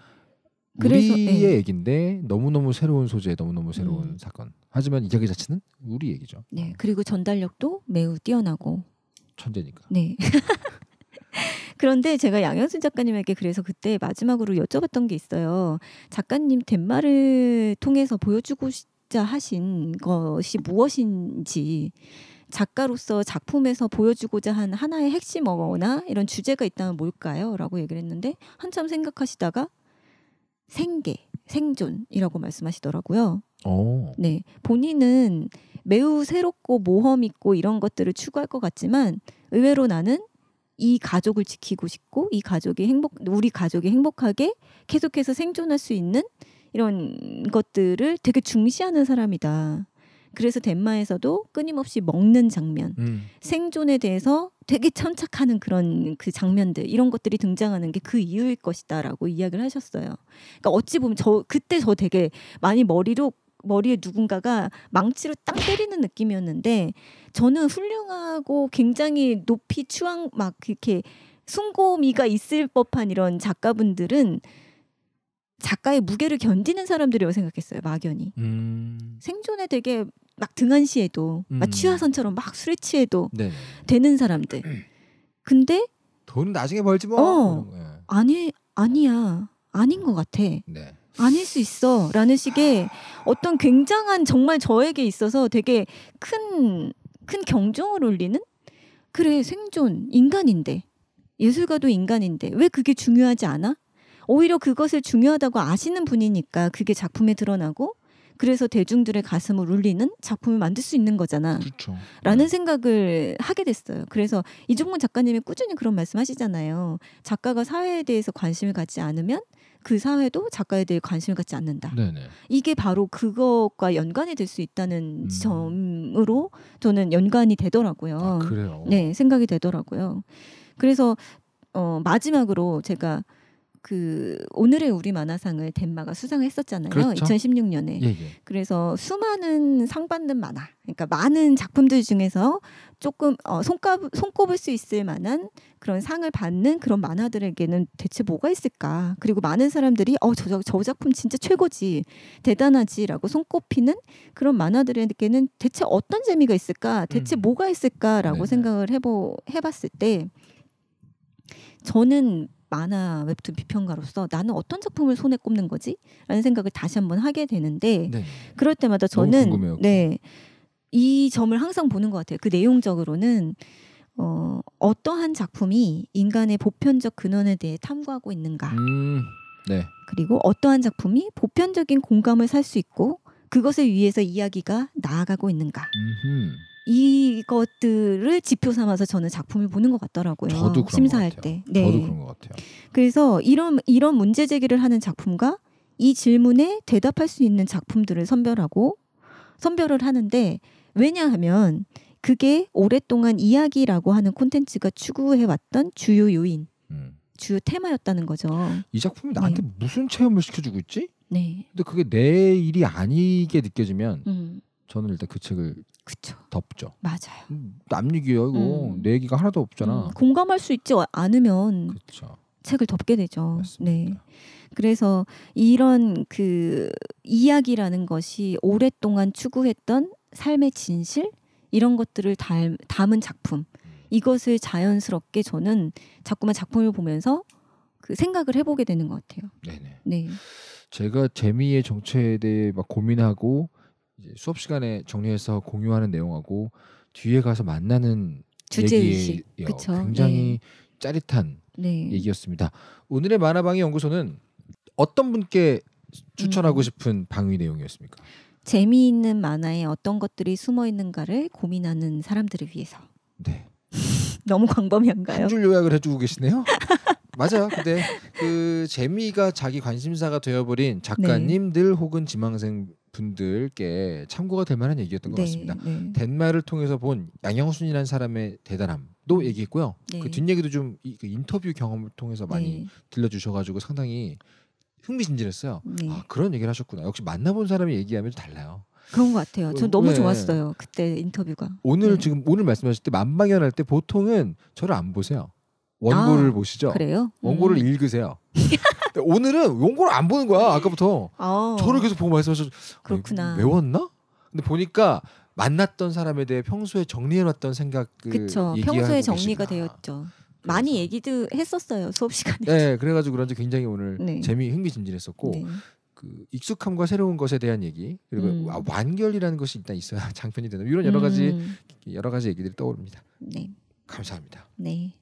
그래서, 예. 우리의 예. 얘기인데 너무너무 새로운 소재, 너무너무 새로운 음. 사건. 하지만 이야기 자체는 우리 얘기죠. 네, 그리고 전달력도 매우 뛰어나고 천재니까. 네. 그런데 제가 양현순 작가님에게 그래서 그때 마지막으로 여쭤봤던 게 있어요. 작가님 덴마를 통해서 보여주고 싶자 하신 것이 무엇인지 작가로서 작품에서 보여주고자 한 하나의 핵심 어거나 이런 주제가 있다면 뭘까요? 라고 얘기를 했는데 한참 생각하시다가 생계, 생존이라고 말씀하시더라고요. 오. 어. 네, 본인은 매우 새롭고 모험 있고 이런 것들을 추구할 것 같지만 의외로 나는 이 가족을 지키고 싶고 이 가족이 행복, 우리 가족이 행복하게 계속해서 생존할 수 있는 이런 것들을 되게 중시하는 사람이다. 그래서 덴마에서도 끊임없이 먹는 장면, 음. 생존에 대해서 되게 천착하는 그런 그 장면들 이런 것들이 등장하는 게 그 이유일 것이다라고 이야기를 하셨어요. 그러니까 어찌 보면 저 그때 저 되게 많이 머리로 머리에 누군가가 망치로 딱 때리는 느낌이었는데 저는 훌륭하고 굉장히 높이 추앙 막 이렇게 숭고미가 있을 법한 이런 작가분들은 작가의 무게를 견디는 사람들이라고 생각했어요 막연히 음. 생존에 되게 막 등한시해도 음. 막 취하선처럼 막 술에 취해도 네 되는 사람들. 근데 돈 나중에 벌지 뭐. 어, 아니 아니야 아닌 것 같아. 네. 아닐 수 있어라는 식의 어떤 굉장한 정말 저에게 있어서 되게 큰큰 큰 경종을 울리는 그래 생존 인간인데 예술가도 인간인데 왜 그게 중요하지 않아? 오히려 그것을 중요하다고 아시는 분이니까 그게 작품에 드러나고 그래서 대중들의 가슴을 울리는 작품을 만들 수 있는 거잖아. 그렇죠. 라는 네. 생각을 하게 됐어요. 그래서 이종문 작가님이 꾸준히 그런 말씀하시잖아요. 작가가 사회에 대해서 관심을 갖지 않으면 그 사회도 작가에 대해 관심을 갖지 않는다. 네네. 이게 바로 그것과 연관이 될 수 있다는 음. 점으로 저는 연관이 되더라고요. 아, 그래요. 네, 생각이 되더라고요. 그래서 어, 마지막으로 제가 그 오늘의 우리 만화상을 덴마가 수상했었잖아요. 그렇죠. 2016년에. 예, 예. 그래서 수많은 상 받는 만화, 그러니까 많은 작품들 중에서 조금 어, 손꼽 손꼽을 수 있을 만한 그런 상을 받는 그런 만화들에게는 대체 뭐가 있을까? 그리고 많은 사람들이 어저 저 작품 진짜 최고지, 대단하지라고 손꼽히는 그런 만화들에게는 대체 어떤 재미가 있을까? 대체 음. 뭐가 있을까라고 네, 네. 생각을 해보 해봤을 때 저는 만화 웹툰 비평가로서 나는 어떤 작품을 손에 꼽는 거지? 라는 생각을 다시 한번 하게 되는데 네. 그럴 때마다 저는 네. 이 점을 항상 보는 것 같아요. 그 내용적으로는 어, 어떠한 작품이 인간의 보편적 근원에 대해 탐구하고 있는가. 음, 네. 그리고 어떠한 작품이 보편적인 공감을 살 수 있고 그것을 위해서 이야기가 나아가고 있는가. 음흠. 이것들을 지표 삼아서 저는 작품을 보는 것 같더라고요. 저도 심사할 때. 네. 저도 그런 것 같아요. 그래서 이런 이런 문제 제기를 하는 작품과 이 질문에 대답할 수 있는 작품들을 선별하고 선별을 하는데 왜냐하면 그게 오랫동안 이야기라고 하는 콘텐츠가 추구해왔던 주요 요인, 음. 주요 테마였다는 거죠. 이 작품이 네. 나한테 네. 무슨 체험을 시켜주고 있지? 네. 근데 그게 내 일이 아니게 느껴지면 음. 저는 일단 그 책을 그쵸. 덥죠. 맞아요. 남 음, 얘기예요 이거 음. 내 얘기가 하나도 없잖아. 음, 공감할 수 있지 않으면 그쵸. 책을 덮게 되죠. 맞습니다. 네. 그래서 이런 그 이야기라는 것이 오랫동안 추구했던 삶의 진실 이런 것들을 닮, 담은 작품 이것을 자연스럽게 저는 자꾸만 작품을 보면서 그 생각을 해보게 되는 것 같아요. 네네. 네. 제가 재미의 정체에 대해 막 고민하고 수업 시간에 정리해서 공유하는 내용하고 뒤에 가서 만나는 주제의식 굉장히 네. 짜릿한 네. 얘기였습니다. 오늘의 만화방의 연구소는 어떤 분께 추천하고 음. 싶은 방위 내용이었습니까? 재미있는 만화에 어떤 것들이 숨어 있는가를 고민하는 사람들을 위해서. 네. 너무 광범위한가요? 한 줄 요약을 해주고 계시네요. 맞아요. 근데 그 재미가 자기 관심사가 되어버린 네. 작가님들 네. 혹은 지망생 분들께 참고가 될 만한 얘기였던 것 네, 같습니다. 네. 덴마를 통해서 본 양영순이라는 사람의 대단함도 음. 얘기했고요. 네. 그 뒷얘기도 좀 이, 그 인터뷰 경험을 통해서 많이 네. 들려주셔가지고 상당히 흥미진진했어요. 네. 아 그런 얘기를 하셨구나. 역시 만나본 사람이 얘기하면 달라요. 그런 것 같아요. 전 너무 네. 좋았어요. 그때 인터뷰가. 오늘 네. 지금 오늘 말씀하실 때 만방연할 때 보통은 저를 안 보세요. 원고를 아, 보시죠. 그래요? 원고를 음. 읽으세요. 네, 오늘은 용고를안 보는 거야 네. 아까부터. 어. 저를 계속 보고 말씀하셔. 그렇구나. 뭐 외웠나? 근데 보니까 만났던 사람에 대해 평소에 정리해놨던 생각. 그렇 평소에 정리가 계시구나. 되었죠. 많이 얘기도 했었어요 수업 시간에. 네, 그래가지고 그런지 굉장히 오늘 네. 재미 흥미진진했었고 네. 그 익숙함과 새로운 것에 대한 얘기 그리고 음. 완결이라는 것이 일단 있어야 장편이 되는 이런 여러 가지 음. 여러 가지 얘기들이 떠오릅니다. 네, 감사합니다. 네.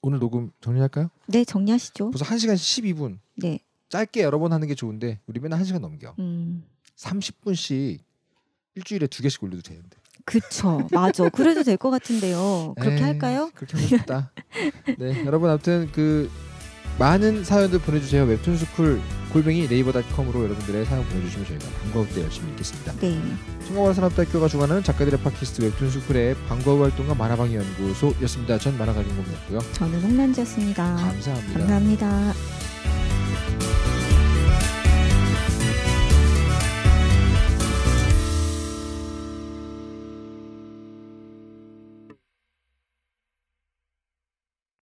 오늘 녹음 정리할까요? 네, 정리하시죠. 벌써 1시간 12분. 네. 짧게 여러 번 하는 게 좋은데 우리 맨날 1시간 넘겨. 음. 30분씩 일주일에 두 개씩 올려도 되는데. 그쵸, 맞아. 그래도 될 것 같은데요. 그렇게 에이, 네, 할까요? 그렇게 하고 싶다. 네, 여러분 아무튼 그 많은 사연들 보내주세요. 웹툰스쿨 골뱅이 네이버닷컴으로 여러분들의 사연 보내주시면 저희가 방과후때 열심히 읽겠습니다. 네. 청가와 산업대학교가 주관하는 작가들의 팟캐스트 웹툰스쿨의 방과후 활동과 만화방 연구소였습니다. 전 만화가 김공이었고요. 저는 홍란지였습니다 감사합니다. 감사합니다.